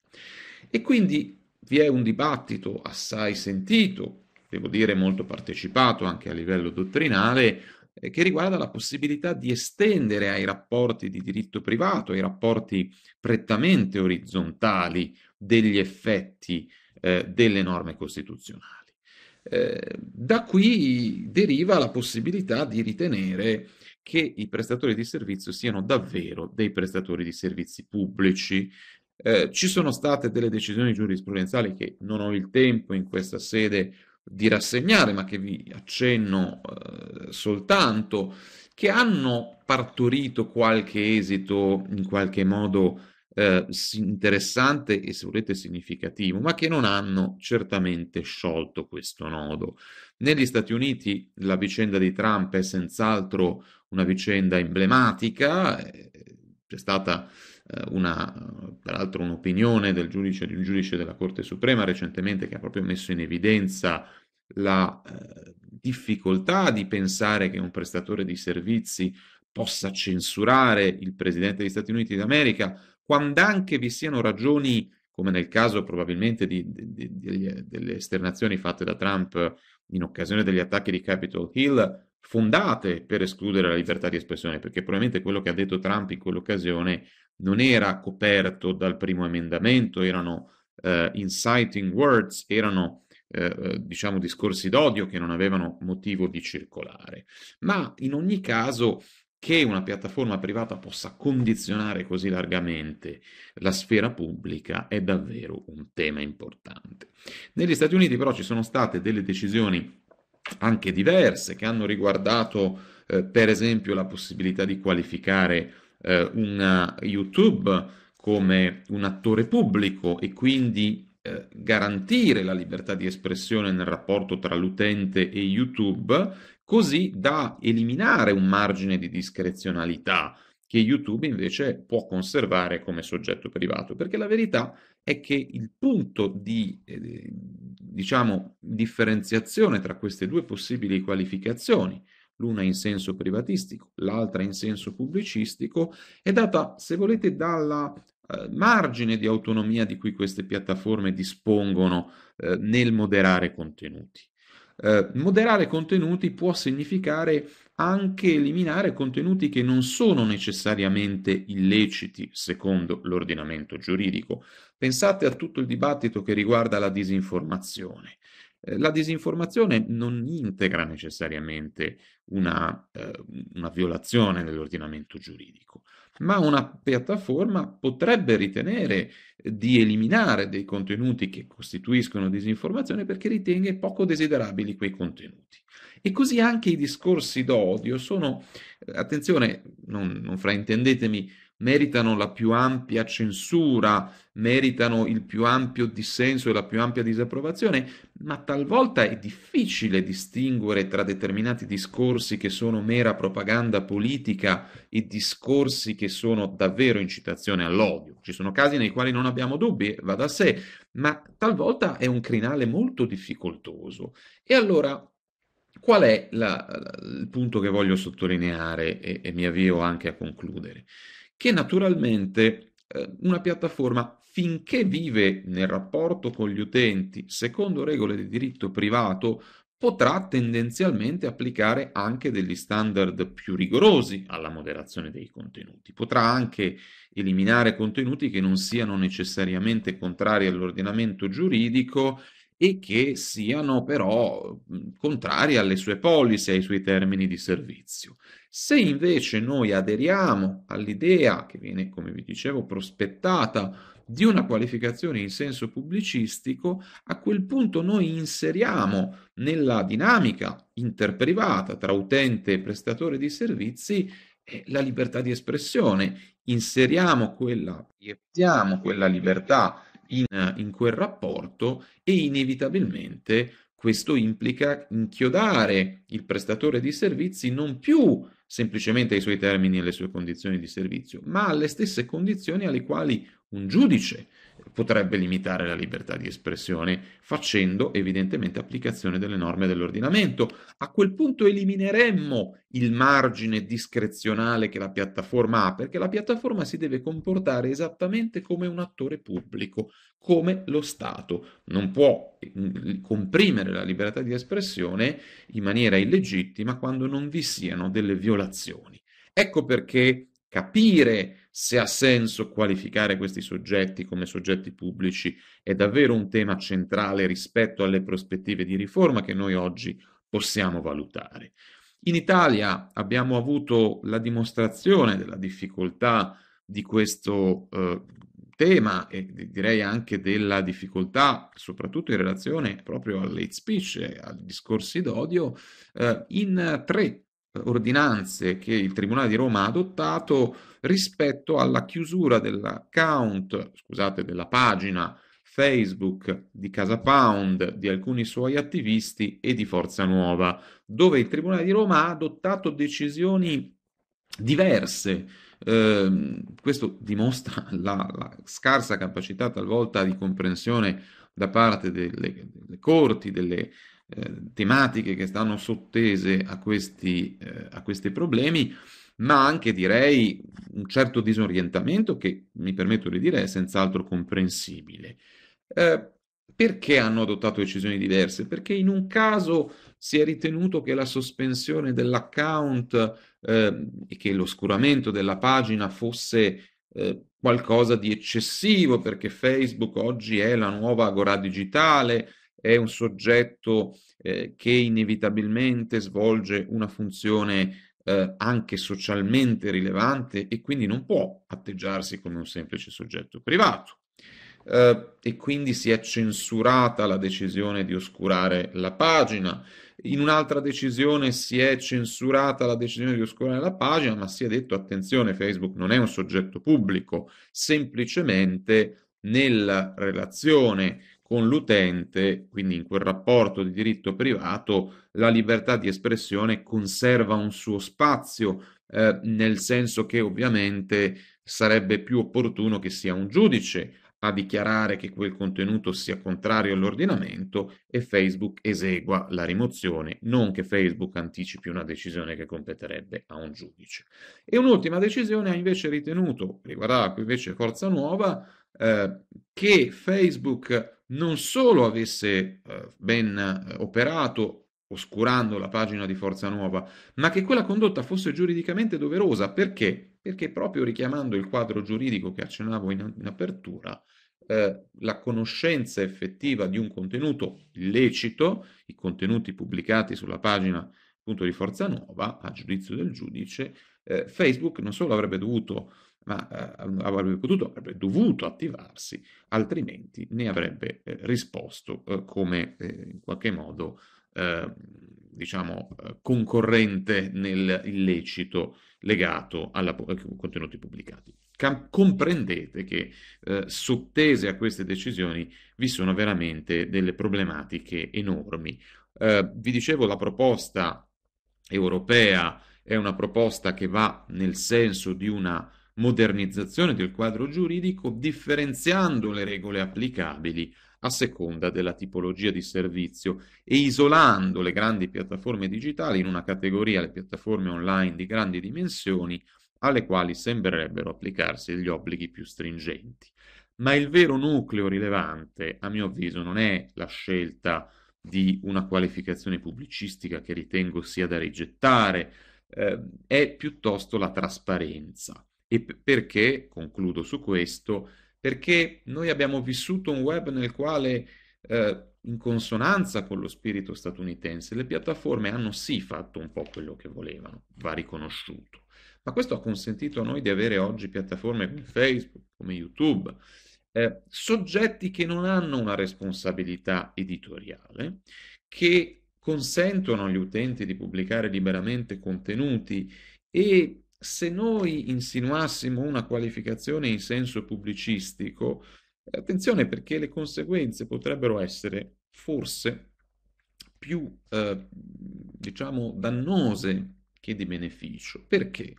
E quindi vi è un dibattito assai sentito, devo dire molto partecipato anche a livello dottrinale, eh, che riguarda la possibilità di estendere ai rapporti di diritto privato, ai rapporti prettamente orizzontali degli effetti eh, delle norme costituzionali. Eh, da qui deriva la possibilità di ritenere che i prestatori di servizio siano davvero dei prestatori di servizi pubblici. Eh, ci sono state delle decisioni giurisprudenziali che non ho il tempo in questa sede di rassegnare, ma che vi accenno eh, soltanto, che hanno partorito qualche esito in qualche modo eh, interessante e se volete significativo, ma che non hanno certamente sciolto questo nodo. Negli Stati Uniti la vicenda di Trump è senz'altro una vicenda emblematica, eh, c'è stata eh, una, peraltro un'opinione del giudice, di un giudice della Corte Suprema recentemente che ha proprio messo in evidenza la eh, difficoltà di pensare che un prestatore di servizi possa censurare il presidente degli Stati Uniti d'America quando anche vi siano ragioni, come nel caso probabilmente di, di, di, delle esternazioni fatte da Trump in occasione degli attacchi di Capitol Hill, fondate per escludere la libertà di espressione, perché probabilmente quello che ha detto Trump in quell'occasione non era coperto dal primo emendamento, erano eh, inciting words, erano eh, eh diciamo discorsi d'odio che non avevano motivo di circolare. Ma in ogni caso che una piattaforma privata possa condizionare così largamente la sfera pubblica è davvero un tema importante. Negli Stati Uniti però ci sono state delle decisioni anche diverse che hanno riguardato eh, per esempio la possibilità di qualificare eh, una YouTube come un attore pubblico e quindi eh, garantire la libertà di espressione nel rapporto tra l'utente e YouTube così da eliminare un margine di discrezionalità che YouTube invece può conservare come soggetto privato, perché la verità è che il punto di eh, diciamo, differenziazione tra queste due possibili qualificazioni, l'una in senso privatistico, l'altra in senso pubblicistico, è data, se volete, dalla eh, margine di autonomia di cui queste piattaforme dispongono eh, nel moderare contenuti. Eh, moderare contenuti può significare anche eliminare contenuti che non sono necessariamente illeciti secondo l'ordinamento giuridico. Pensate a tutto il dibattito che riguarda la disinformazione. Ehm, la disinformazione non integra necessariamente una, eh, una, violazione dell'ordinamento giuridico, ma una piattaforma potrebbe ritenere di eliminare dei contenuti che costituiscono disinformazione perché ritenga poco desiderabili quei contenuti. E così anche i discorsi d'odio sono, ehm, attenzione, non, non fraintendetemi, meritano la più ampia censura, meritano il più ampio dissenso e la più ampia disapprovazione, ma talvolta è difficile distinguere tra determinati discorsi che sono mera propaganda politica e discorsi che sono davvero incitazione all'odio. Ci sono casi nei quali non abbiamo dubbi, eh, va da sé, ma talvolta è un crinale molto difficoltoso. E allora Qual è la, la, il punto che voglio sottolineare e, e mi avvio anche a concludere? che naturalmente eh, una piattaforma finché vive nel rapporto con gli utenti secondo regole di diritto privato potrà tendenzialmente applicare anche degli standard più rigorosi alla moderazione dei contenuti. Potrà anche eliminare contenuti che non siano necessariamente contrari all'ordinamento giuridico e che siano però contrari alle sue polisi, ai suoi termini di servizio. Se invece noi aderiamo all'idea che viene, come vi dicevo, prospettata di una qualificazione in senso pubblicistico, a quel punto noi inseriamo nella dinamica interprivata tra utente e prestatore di servizi eh, la libertà di espressione, inseriamo quella, quella libertà in, eh, in quel rapporto e inevitabilmente questo implica inchiodare il prestatore di servizi non più semplicemente ai suoi termini e alle sue condizioni di servizio, ma alle stesse condizioni alle quali un giudice potrebbe limitare la libertà di espressione, facendo evidentemente applicazione delle norme dell'ordinamento. A quel punto elimineremmo il margine discrezionale che la piattaforma ha, perché la piattaforma si deve comportare esattamente come un attore pubblico, come lo Stato. Non può mm, comprimere la libertà di espressione in maniera illegittima quando non vi siano delle violazioni. Ecco perché capire se ha senso qualificare questi soggetti come soggetti pubblici è davvero un tema centrale rispetto alle prospettive di riforma che noi oggi possiamo valutare. In Italia abbiamo avuto la dimostrazione della difficoltà di questo eh, tema e direi anche della difficoltà, soprattutto in relazione proprio all'hate speech, ai discorsi d'odio, eh, in tre ordinanze che il Tribunale di Roma ha adottato rispetto alla chiusura dell'account, scusate, della pagina Facebook di Casa Pound, di alcuni suoi attivisti e di Forza Nuova, dove il Tribunale di Roma ha adottato decisioni diverse. Eh, questo dimostra la, la, scarsa capacità talvolta di comprensione da parte delle, delle corti, delle eh, tematiche che stanno sottese a questi, eh, a questi problemi, ma anche direi un certo disorientamento che mi permetto di dire è senz'altro comprensibile. Eh, perché hanno adottato decisioni diverse? Perché in un caso si è ritenuto che la sospensione dell'account eh, e che l'oscuramento della pagina fosse eh, qualcosa di eccessivo, perché Facebook oggi è la nuova agora digitale, è un soggetto eh, che inevitabilmente svolge una funzione eh, anche socialmente rilevante e quindi non può atteggiarsi come un semplice soggetto privato. Eh, e quindi si è censurata la decisione di oscurare la pagina. In un'altra decisione si è censurata la decisione di oscurare la pagina, ma si è detto attenzione, Facebook non è un soggetto pubblico, semplicemente nella relazione con l'utente, quindi in quel rapporto di diritto privato, la libertà di espressione conserva un suo spazio, eh, nel senso che ovviamente sarebbe più opportuno che sia un giudice a dichiarare che quel contenuto sia contrario all'ordinamento e Facebook esegua la rimozione, non che Facebook anticipi una decisione che competerebbe a un giudice. E un'ultima decisione ha invece ritenuto, riguardava invece Forza Nuova, eh, che Facebook non solo avesse eh, ben eh, operato oscurando la pagina di Forza Nuova, ma che quella condotta fosse giuridicamente doverosa. Perché? Perché proprio richiamando il quadro giuridico che accennavo in, in apertura, eh, la conoscenza effettiva di un contenuto illecito, i contenuti pubblicati sulla pagina appunto di Forza Nuova, a giudizio del giudice, eh, Facebook non solo avrebbe dovuto ma eh, avrebbe potuto, avrebbe dovuto attivarsi, altrimenti ne avrebbe eh, risposto eh, come eh, in qualche modo ehm, diciamo eh, concorrente nel illecito legato ai eh, contenuti pubblicati. Cam comprendete che sottese a queste decisioni vi sono veramente delle problematiche enormi. vi dicevo la proposta europea è una proposta che va nel senso di una modernizzazione del quadro giuridico differenziando le regole applicabili a seconda della tipologia di servizio e isolando le grandi piattaforme digitali in una categoria, le piattaforme online di grandi dimensioni, alle quali sembrerebbero applicarsi gli obblighi più stringenti. Ma il vero nucleo rilevante, a mio avviso, non è la scelta di una qualificazione pubblicistica che ritengo sia da rigettare, eh, è piuttosto la trasparenza. E perché, concludo su questo, perché noi abbiamo vissuto un web nel quale, eh, in consonanza con lo spirito statunitense, le piattaforme hanno sì fatto un po' quello che volevano, va riconosciuto. Ma questo ha consentito a noi di avere oggi piattaforme come Facebook, come YouTube, eh, soggetti che non hanno una responsabilità editoriale, che consentono agli utenti di pubblicare liberamente contenuti e se noi insinuassimo una qualificazione in senso pubblicistico, eh, attenzione perché le conseguenze potrebbero essere forse più, eh, diciamo, dannose che di beneficio. Perché?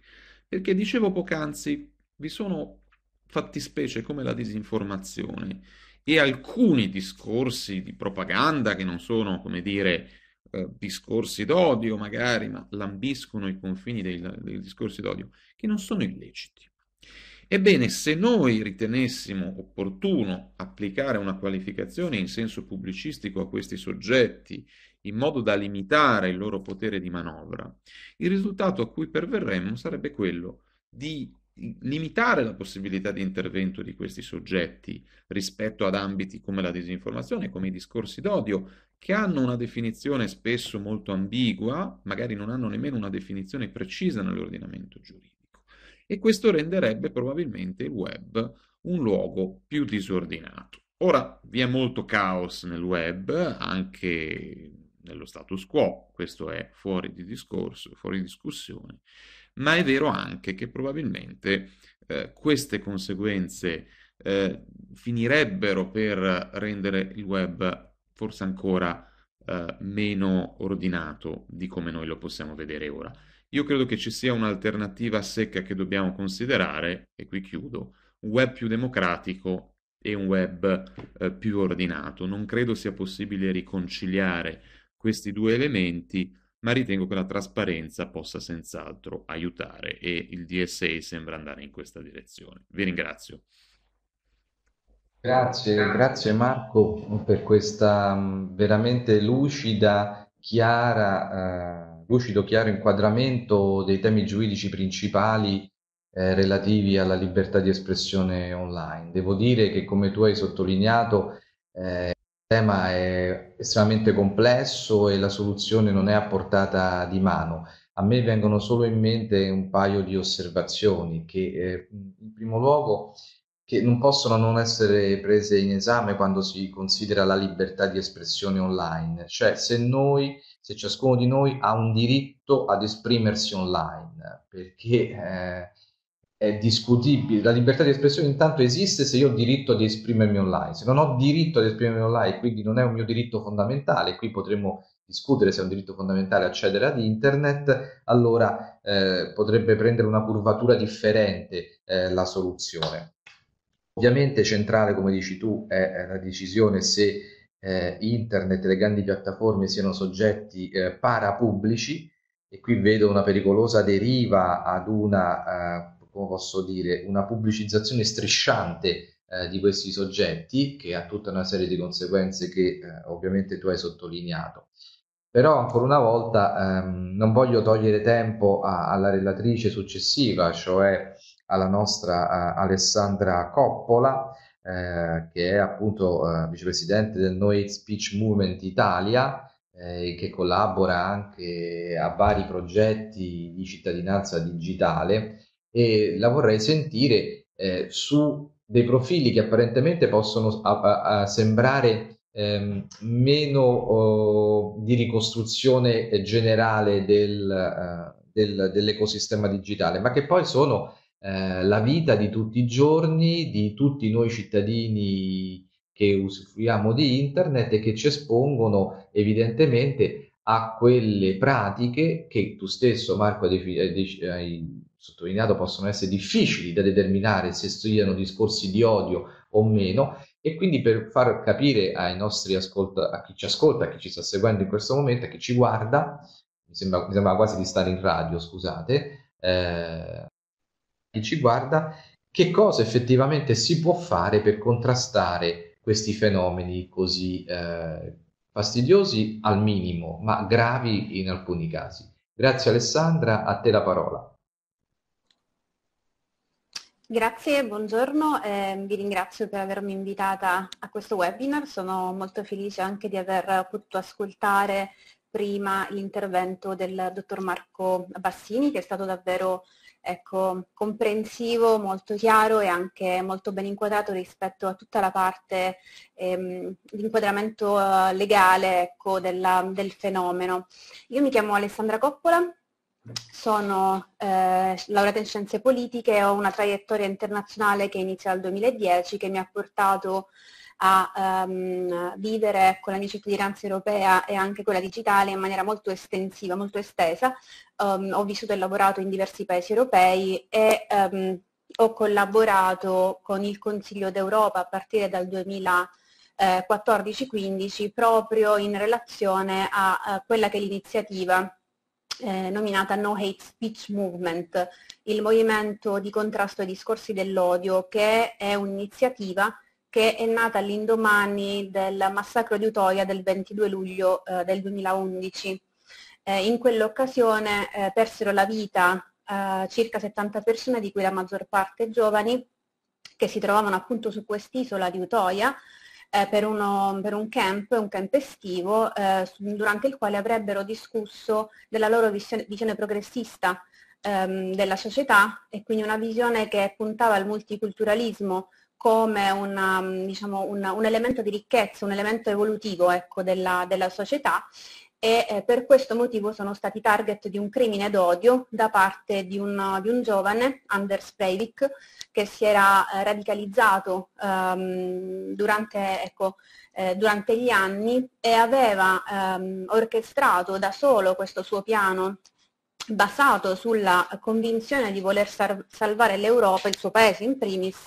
Perché dicevo poc'anzi, vi sono fattispecie come la disinformazione e alcuni discorsi di propaganda che non sono, come dire, eh, discorsi d'odio magari, ma lambiscono i confini dei, dei discorsi d'odio, che non sono illeciti. Ebbene, se noi ritenessimo opportuno applicare una qualificazione in senso pubblicistico a questi soggetti, in modo da limitare il loro potere di manovra, il risultato a cui perverremmo sarebbe quello di limitare la possibilità di intervento di questi soggetti rispetto ad ambiti come la disinformazione, come i discorsi d'odio, che hanno una definizione spesso molto ambigua, magari non hanno nemmeno una definizione precisa nell'ordinamento giuridico. E questo renderebbe probabilmente il web un luogo più disordinato. Ora vi è molto caos nel web, anche nello status quo, questo è fuori di discorso, fuori di discussione ma è vero anche che probabilmente eh, queste conseguenze eh, finirebbero per rendere il web forse ancora eh, meno ordinato di come noi lo possiamo vedere ora. Io credo che ci sia un'alternativa secca che dobbiamo considerare, e qui chiudo, un web più democratico e un web eh, più ordinato. Non credo sia possibile riconciliare questi due elementi ma ritengo che la trasparenza possa senz'altro aiutare e il DSA sembra andare in questa direzione. Vi ringrazio. Grazie, grazie Marco per questa mm, veramente lucida, chiara, eh, lucido, chiaro inquadramento dei temi giuridici principali eh, relativi alla libertà di espressione online. Devo dire che come tu hai sottolineato eh, il tema è estremamente complesso e la soluzione non è a portata di mano. A me vengono solo in mente un paio di osservazioni che eh, in primo luogo che non possono non essere prese in esame quando si considera la libertà di espressione online, cioè se noi, se ciascuno di noi ha un diritto ad esprimersi online, perché eh, è discutibile. La libertà di espressione intanto esiste se io ho diritto di esprimermi online. Se non ho diritto di esprimermi online, quindi non è un mio diritto fondamentale, qui potremmo discutere se è un diritto fondamentale accedere ad internet, allora eh, potrebbe prendere una curvatura differente eh, la soluzione. Ovviamente centrale, come dici tu, è la decisione se eh, internet e le grandi piattaforme siano soggetti eh, parapubblici e qui vedo una pericolosa deriva ad una eh, come posso dire, una pubblicizzazione strisciante eh, di questi soggetti, che ha tutta una serie di conseguenze che eh, ovviamente tu hai sottolineato. Però ancora una volta ehm, non voglio togliere tempo a, alla relatrice successiva, cioè alla nostra Alessandra Coppola, eh, che è appunto eh, vicepresidente del No Speech Movement Italia, eh, che collabora anche a vari progetti di cittadinanza digitale e la vorrei sentire eh, su dei profili che apparentemente possono a, a, sembrare ehm, meno oh, di ricostruzione generale del, uh, del, dell'ecosistema digitale, ma che poi sono eh, la vita di tutti i giorni, di tutti noi cittadini che usufruiamo di internet e che ci espongono evidentemente a quelle pratiche che tu stesso Marco eh, hai, hai, hai sottolineato possono essere difficili da determinare se siano discorsi di odio o meno e quindi per far capire ai nostri ascolta, a chi ci ascolta, a chi ci sta seguendo in questo momento, a chi ci guarda, mi sembra, mi sembra quasi di stare in radio, scusate, eh, chi ci guarda, che cosa effettivamente si può fare per contrastare questi fenomeni così eh, fastidiosi al minimo, ma gravi in alcuni casi. Grazie Alessandra, a te la parola. Grazie, buongiorno, eh, vi ringrazio per avermi invitata a questo webinar, sono molto felice anche di aver potuto ascoltare prima l'intervento del dottor Marco Bassini che è stato davvero ecco, comprensivo, molto chiaro e anche molto ben inquadrato rispetto a tutta la parte ehm, inquadramento eh, legale ecco, della, del fenomeno. Io mi chiamo Alessandra Coppola, sono eh, laureata in scienze politiche e ho una traiettoria internazionale che inizia dal 2010 che mi ha portato a um, vivere con la mia cittadinanza europea e anche quella digitale in maniera molto estensiva, molto estesa. Um, ho vissuto e lavorato in diversi paesi europei e um, ho collaborato con il Consiglio d'Europa a partire dal 2014-15 proprio in relazione a, a quella che è l'iniziativa eh, nominata No Hate Speech Movement, il movimento di contrasto ai discorsi dell'odio, che è un'iniziativa che è nata all'indomani del massacro di Utoia del 22 luglio eh, del 2011. Eh, in quell'occasione eh, persero la vita eh, circa 70 persone, di cui la maggior parte giovani, che si trovavano appunto su quest'isola di Utoia, eh, per, uno, per, un camp, un camp estivo, eh, durante il quale avrebbero discusso della loro visione, visione progressista ehm, della società e quindi una visione che puntava al multiculturalismo come una, um, diciamo, un, un, elemento di ricchezza, un elemento evolutivo ecco, della, della, società e eh, per questo motivo sono stati target di un crimine d'odio da parte di un, di un giovane, Anders Breivik, che si era eh, radicalizzato um, durante, ecco, eh, durante, gli anni e aveva um, orchestrato da solo questo suo piano basato sulla convinzione di voler salvare l'Europa, il suo paese in primis,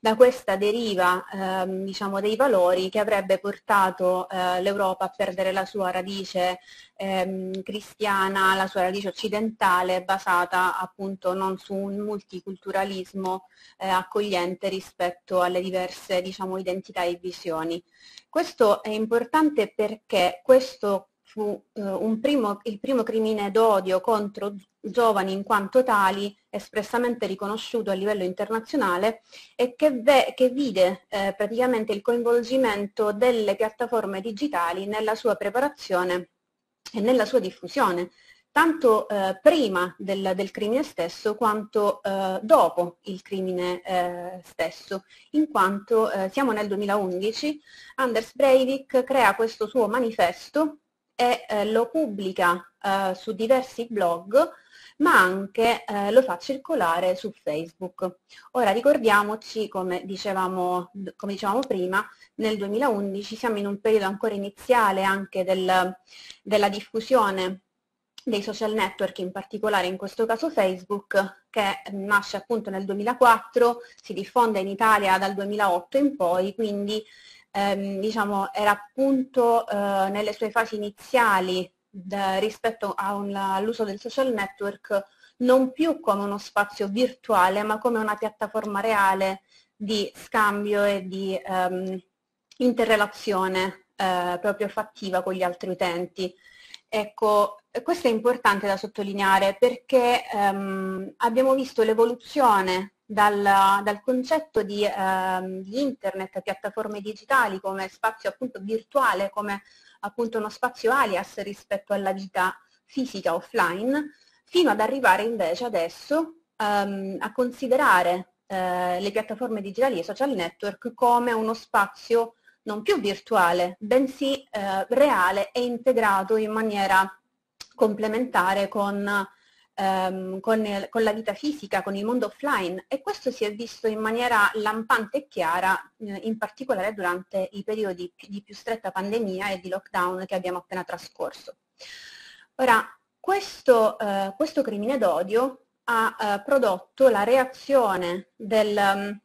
da questa deriva ehm, diciamo, dei valori che avrebbe portato eh, l'Europa a perdere la sua radice ehm, cristiana, la sua radice occidentale, basata appunto non su un multiculturalismo eh, accogliente rispetto alle diverse diciamo, identità e visioni. Questo è importante perché questo fu eh, primo, il primo crimine d'odio contro giovani in quanto tali, espressamente riconosciuto a livello internazionale, e che, ve, che vide eh, praticamente il coinvolgimento delle piattaforme digitali nella sua preparazione e nella sua diffusione, tanto eh, prima del, del, crimine stesso quanto eh, dopo il crimine eh, stesso, in quanto eh, siamo nel 2011, Anders Breivik crea questo suo manifesto e eh, lo pubblica eh, su diversi blog, ma anche eh, lo fa circolare su Facebook. Ora ricordiamoci, come dicevamo, come dicevamo, prima, nel 2011 siamo in un periodo ancora iniziale anche del, della diffusione dei social network, in particolare in questo caso Facebook, che nasce appunto nel 2004, si diffonde in Italia dal 2008 in poi, quindi ehm, diciamo, era appunto eh, nelle sue fasi iniziali de, rispetto all'uso del social network non più come uno spazio virtuale ma come una piattaforma reale di scambio e di ehm, interrelazione eh, proprio fattiva con gli altri utenti. Ecco, questo è importante da sottolineare perché ehm, abbiamo visto l'evoluzione dal, dal concetto di, ehm, di, internet, piattaforme digitali come spazio appunto virtuale, come appunto uno spazio alias rispetto alla vita fisica offline, fino ad arrivare invece adesso ehm, a considerare eh, le piattaforme digitali e social network come uno spazio non più virtuale, bensì eh, reale e integrato in maniera complementare con ehm, con, con, la vita fisica, con il mondo offline e questo si è visto in maniera lampante e chiara eh, in particolare durante i periodi di più stretta pandemia e di lockdown che abbiamo appena trascorso. Ora, questo, eh, questo crimine d'odio ha eh, prodotto la reazione del,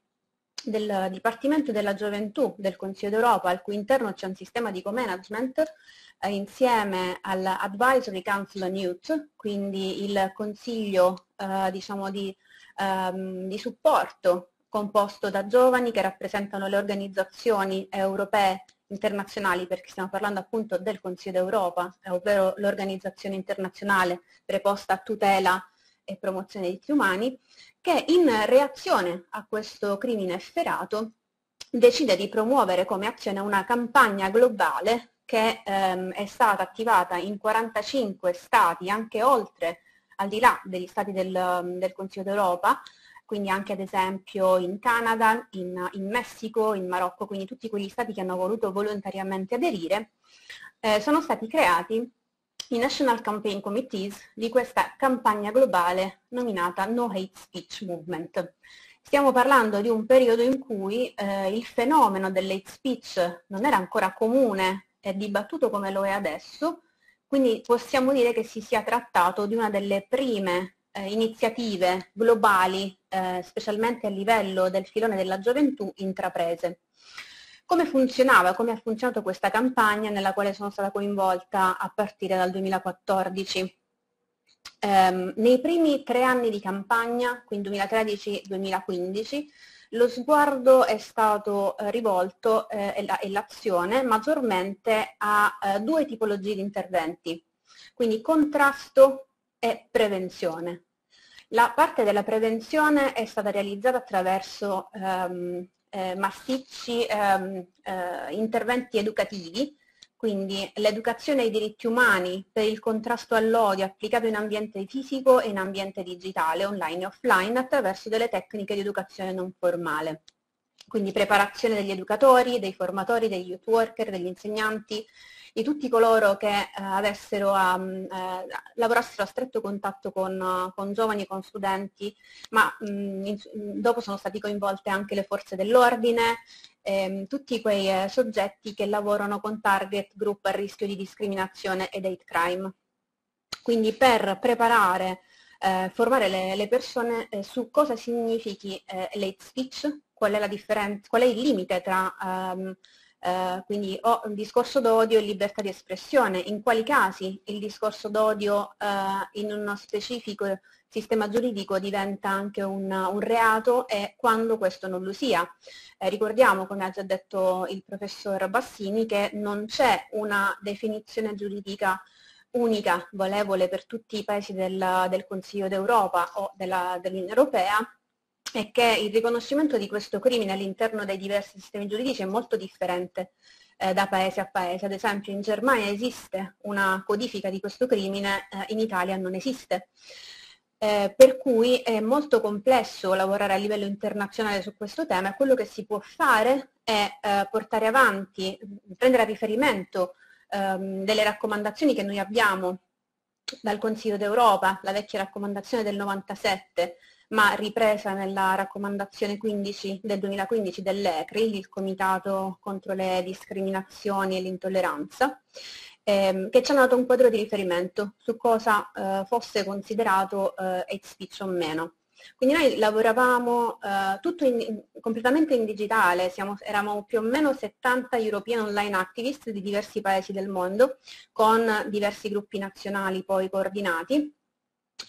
del Dipartimento della Gioventù del Consiglio d'Europa, al cui interno c'è un sistema di co-management eh, insieme all'Advisory Council on Youth, quindi il consiglio eh, diciamo di, ehm, di supporto composto da giovani che rappresentano le organizzazioni europee internazionali, perché stiamo parlando appunto del Consiglio d'Europa, ovvero l'organizzazione internazionale preposta a tutela e promozione dei diritti umani, che in reazione a questo crimine efferato decide di promuovere come azione una campagna globale che ehm, è stata attivata in 45 stati, anche oltre, al di là degli stati del, del Consiglio d'Europa, quindi anche ad esempio in Canada, in, in, Messico, in Marocco, quindi tutti quegli stati che hanno voluto volontariamente aderire, eh, sono stati creati i National Campaign Committees di questa campagna globale nominata No Hate Speech Movement. Stiamo parlando di un periodo in cui eh, il fenomeno dell'hate speech non era ancora comune e dibattuto come lo è adesso, quindi possiamo dire che si sia trattato di una delle prime eh, iniziative globali, eh, specialmente a livello del filone della gioventù, intraprese come funzionava, come ha funzionato questa campagna nella quale sono stata coinvolta a partire dal 2014. Um, ehm, nei primi tre anni di campagna, quindi 2013-2015, lo sguardo è stato eh, rivolto eh, e, la, e l'azione maggiormente a eh, due tipologie di interventi, quindi contrasto e prevenzione. La parte della prevenzione è stata realizzata attraverso ehm, eh, massicci ehm, eh, interventi educativi, quindi l'educazione ai diritti umani per il contrasto all'odio applicato in ambiente fisico e in ambiente digitale, online e offline, attraverso delle tecniche di educazione non formale. Quindi preparazione degli educatori, dei formatori, degli youth worker, degli insegnanti, di tutti coloro che eh, avessero, um, eh, lavorassero a stretto contatto con, con giovani, con studenti, ma mh, mm, in, mm, dopo sono stati coinvolte anche le forze dell'ordine, ehm, tutti quei eh, soggetti che lavorano con target group a rischio di discriminazione ed hate crime. Quindi per preparare, eh, formare le, le persone eh, su cosa significhi eh, l'hate speech, qual è, qual è, il limite tra um, eh, quindi o oh, discorso d'odio e libertà di espressione, in quali casi il discorso d'odio eh, in uno specifico sistema giuridico diventa anche un, un, reato e quando questo non lo sia. Eh, ricordiamo, come ha già detto il professor Bassini, che non c'è una definizione giuridica unica, valevole per tutti i paesi del, del Consiglio d'Europa o dell'Unione dell Europea, è che il riconoscimento di questo crimine all'interno dei diversi sistemi giuridici è molto differente eh, da paese a paese. Ad esempio in Germania esiste una codifica di questo crimine, eh, in Italia non esiste. Eh, per cui è molto complesso lavorare a livello internazionale su questo tema e quello che si può fare è eh, portare avanti, prendere a riferimento ehm, delle raccomandazioni che noi abbiamo dal Consiglio d'Europa, la vecchia raccomandazione del 97 ma ripresa nella raccomandazione 15 del 2015 dell'ECRI, il Comitato contro le discriminazioni e l'intolleranza, ehm, che ci ha dato un quadro di riferimento su cosa eh, fosse considerato eh, hate speech o meno. Quindi noi lavoravamo eh, tutto in, completamente in digitale, siamo, eravamo più o meno 70 European Online Activist di diversi paesi del mondo, con diversi gruppi nazionali poi coordinati,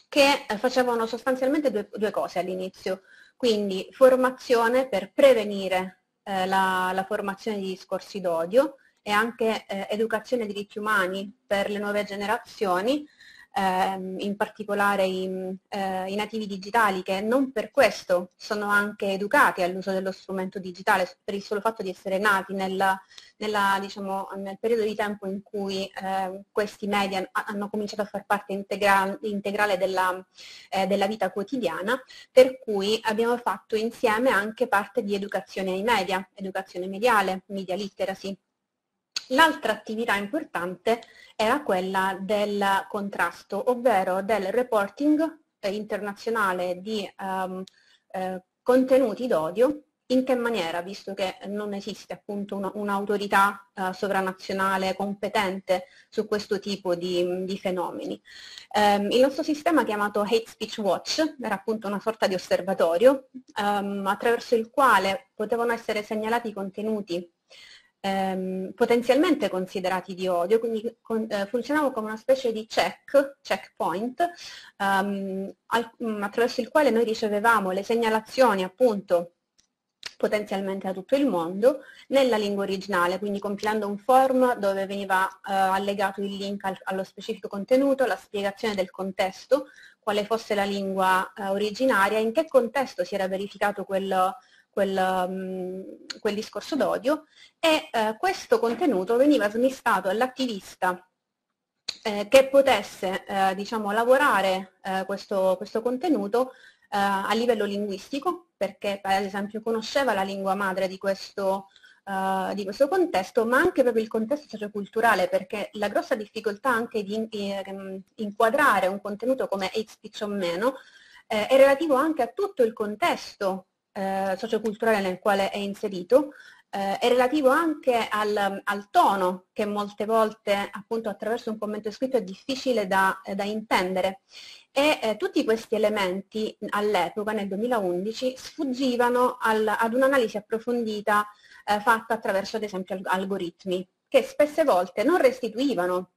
che eh, facevano sostanzialmente due, due cose all'inizio, quindi formazione per prevenire eh, la, la, formazione di discorsi d'odio e anche eh, educazione ai diritti umani per le nuove generazioni ehm, in particolare i, eh, i, nativi digitali, che non per questo sono anche educati all'uso dello strumento digitale, per il solo fatto di essere nati nella, nella, diciamo, nel periodo di tempo in cui eh, questi media hanno cominciato a far parte integra integrale della, eh, della vita quotidiana, per cui abbiamo fatto insieme anche parte di educazione ai media, educazione mediale, media literacy, L'altra attività importante era quella del contrasto, ovvero del reporting eh, internazionale di um, eh, contenuti d'odio in che maniera, visto che non esiste appunto un'autorità un uh, eh, sovranazionale competente su questo tipo di, di fenomeni? Um, il nostro sistema chiamato Hate Speech Watch era appunto una sorta di osservatorio um, attraverso il quale potevano essere segnalati contenuti ehm, potenzialmente considerati di odio, quindi con, eh, funzionava come una specie di check, checkpoint, ehm, al, mm, attraverso il quale noi ricevevamo le segnalazioni appunto potenzialmente da tutto il mondo, nella lingua originale, quindi compilando un form dove veniva eh, allegato il link al, allo specifico contenuto, la spiegazione del contesto, quale fosse la lingua eh, originaria, in che contesto si era verificato quel, quel, mh, mm, quel discorso d'odio e eh, questo contenuto veniva smistato all'attivista eh, che potesse eh, diciamo, lavorare eh, questo, questo, contenuto eh, a livello linguistico, perché ad esempio conosceva la lingua madre di questo, Uh, di questo contesto, ma anche proprio il contesto socioculturale, perché la grossa difficoltà anche di in, in, inquadrare un contenuto come hate speech o meno eh, è relativo anche a tutto il contesto eh, socioculturale nel quale è inserito eh, è relativo anche al, al, tono che molte volte appunto attraverso un commento scritto è difficile da, da intendere e eh, tutti questi elementi all'epoca, nel 2011, sfuggivano al, ad un'analisi approfondita eh, fatta attraverso ad esempio algoritmi che spesse volte non restituivano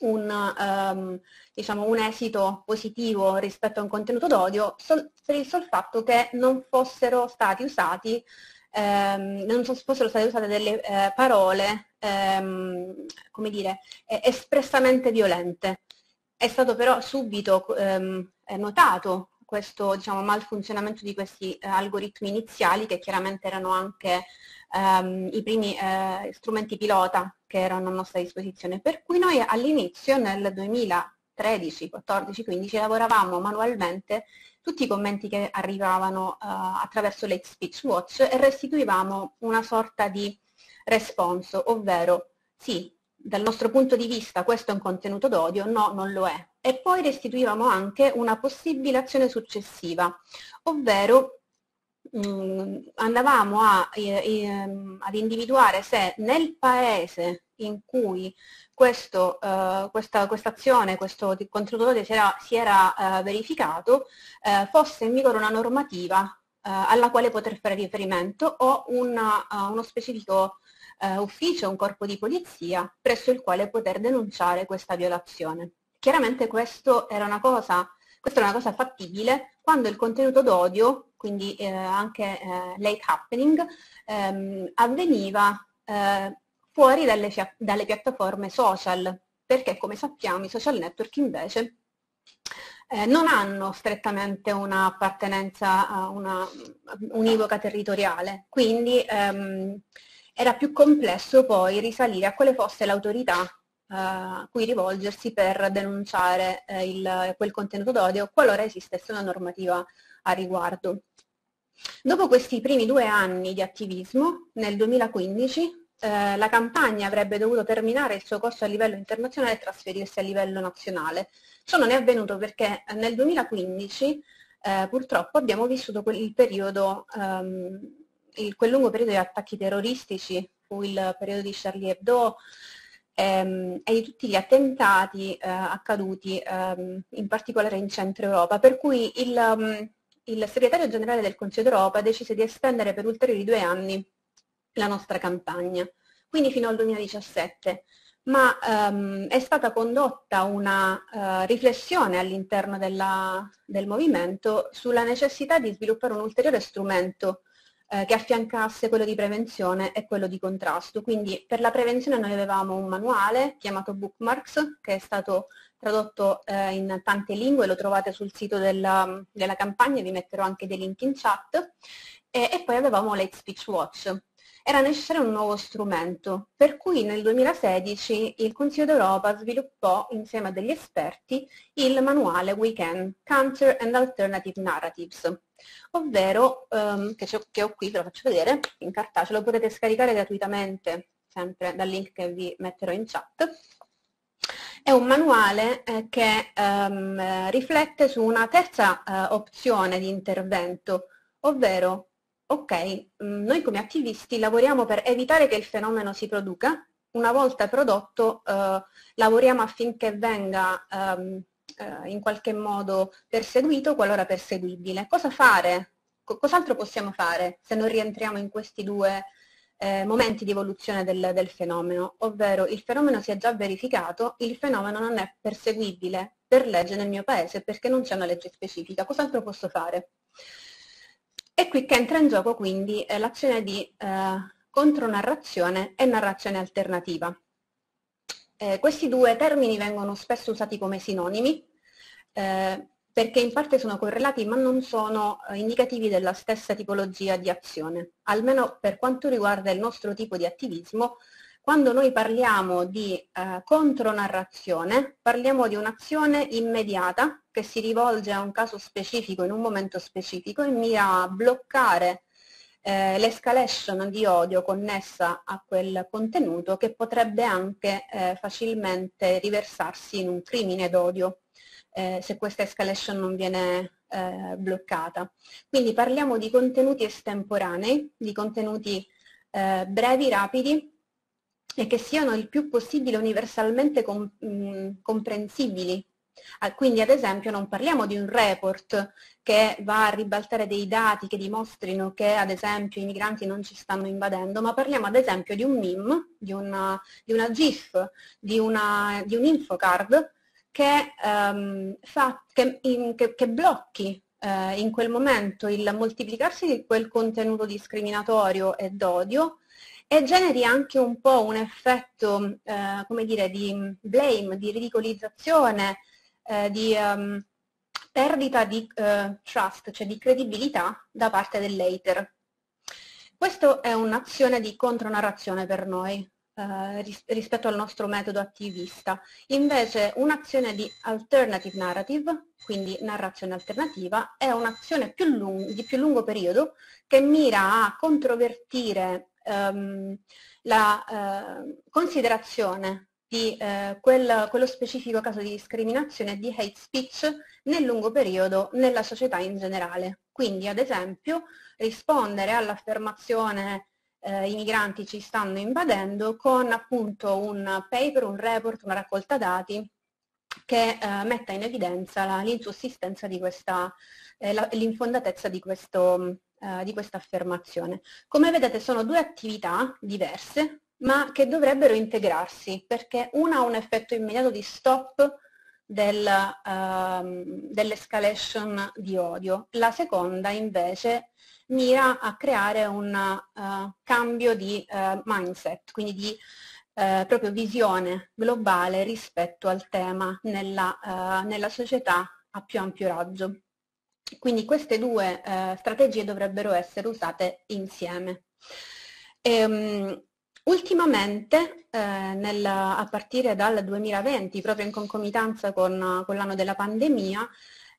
un, um, diciamo, un esito positivo rispetto a un contenuto d'odio sol- per il sol fatto che non fossero stati usati ehm, non fossero state usate delle eh, parole ehm, come dire, eh, espressamente violente. È stato però subito ehm, eh, notato questo diciamo, malfunzionamento di questi eh, algoritmi iniziali che chiaramente erano anche ehm, i primi eh, strumenti pilota che erano a nostra disposizione, per cui noi all'inizio nel 2013, 14, 15 lavoravamo manualmente tutti i commenti che arrivavano uh, attraverso l'Hate Speech Watch e restituivamo una sorta di responso, ovvero sì, dal nostro punto di vista questo è un contenuto d'odio, no, non lo è. E poi restituivamo anche una possibile azione successiva, ovvero Mm, andavamo a, mm, ad individuare se nel paese in cui questo, uh, questa, quest azione, questo contributore si era, si era uh, verificato, uh, fosse in vigore una normativa alla quale poter fare riferimento o una, uno specifico ufficio, un corpo di polizia presso il quale poter denunciare questa violazione. Chiaramente questo era una cosa questa è una cosa fattibile quando il contenuto d'odio, quindi eh, anche eh, late happening, ehm, avveniva eh, fuori dalle, dalle piattaforme social, perché come sappiamo i social network invece eh, non hanno strettamente un'appartenenza una univoca territoriale, quindi ehm, era più complesso poi risalire a quale fosse l'autorità eh, a cui rivolgersi per denunciare eh, il, quel contenuto d'odio qualora esistesse una normativa a riguardo. Dopo questi primi due anni di attivismo, nel 2015, eh, la campagna avrebbe dovuto terminare il suo corso a livello internazionale e trasferirsi a livello nazionale. Ciò non è avvenuto perché nel 2015 eh, purtroppo abbiamo vissuto quel, periodo, ehm, il, quel lungo periodo di attacchi terroristici, fu il periodo di Charlie Hebdo, ehm, e di tutti gli attentati eh, accaduti ehm, in particolare in centro Europa, per cui il, mm, il segretario generale del Consiglio d'Europa decise di estendere per ulteriori due anni la nostra campagna, quindi fino al 2017 ma um, è stata condotta una uh, riflessione all'interno del movimento sulla necessità di sviluppare un ulteriore strumento eh, che affiancasse quello di prevenzione e quello di contrasto. Quindi per la prevenzione noi avevamo un manuale chiamato Bookmarks che è stato tradotto eh, in tante lingue, lo trovate sul sito della, della campagna, vi metterò anche dei link in chat, e, e poi avevamo Late Speech Watch era necessario un nuovo strumento, per cui nel 2016 il Consiglio d'Europa sviluppò insieme a degli esperti il manuale We Can, Counter and Alternative Narratives, ovvero, ehm, che, che ho qui, ve lo faccio vedere, in cartaceo, lo potete scaricare gratuitamente, sempre dal link che vi metterò in chat, è un manuale eh, che ehm, riflette su una terza eh, opzione di intervento, ovvero ok, mm, noi come attivisti lavoriamo per evitare che il fenomeno si produca, una volta prodotto eh, lavoriamo affinché venga ehm, eh, in qualche modo perseguito, qualora perseguibile. Cosa fare? Cos'altro possiamo fare se non rientriamo in questi due eh, momenti di evoluzione del, del fenomeno? Ovvero il fenomeno si è già verificato, il fenomeno non è perseguibile per legge nel mio paese perché non c'è una legge specifica. Cos'altro posso fare? E' qui che entra in gioco quindi eh, l'azione di eh, contronarrazione e narrazione alternativa. Eh, questi due termini vengono spesso usati come sinonimi eh, perché in parte sono correlati ma non sono eh, indicativi della stessa tipologia di azione, almeno per quanto riguarda il nostro tipo di attivismo quando noi parliamo di eh, contronarrazione, parliamo di un'azione immediata che si rivolge a un caso specifico in un momento specifico e mira a bloccare eh, l'escalation di odio connessa a quel contenuto che potrebbe anche eh, facilmente riversarsi in un crimine d'odio eh, se questa escalation non viene eh, bloccata. Quindi parliamo di contenuti estemporanei, di contenuti eh, brevi, rapidi, e che siano il più possibile universalmente com mm, comprensibili. Ah, quindi ad esempio non parliamo di un report che va a ribaltare dei dati che dimostrino che ad esempio i migranti non ci stanno invadendo, ma parliamo ad esempio di un meme, di una, di una GIF, di, una, di un infocard che, ehm, fa, che, in, che, che blocchi eh, in quel momento il moltiplicarsi di quel contenuto discriminatorio e d'odio e generi anche un po' un effetto, eh, come dire, di blame, di ridicolizzazione, eh, di um, perdita di eh, trust, cioè di credibilità da parte dell'hater. Questa è un'azione di contronarrazione per noi eh, ris rispetto al nostro metodo attivista. Invece un'azione di alternative narrative, quindi narrazione alternativa, è un'azione di più lungo periodo che mira a controvertire ehm, la eh, considerazione di eh, quel, quello specifico caso di discriminazione e di hate speech nel lungo periodo nella società in generale. Quindi ad esempio rispondere all'affermazione eh, i migranti ci stanno invadendo con appunto un paper, un report, una raccolta dati che eh, metta in evidenza l'insussistenza di questa, eh, l'infondatezza di questo, eh, di questa affermazione. Come vedete sono due attività diverse ma che dovrebbero integrarsi perché una ha un effetto immediato di stop del, ehm, dell'escalation di odio, la seconda invece mira a creare un eh, cambio di eh, mindset, quindi di eh, proprio visione globale rispetto al tema nella, eh, nella società a più ampio raggio. Quindi queste due eh, strategie dovrebbero essere usate insieme. E, ehm, ultimamente, eh, nel, a partire dal 2020, proprio in concomitanza con, con l'anno della pandemia,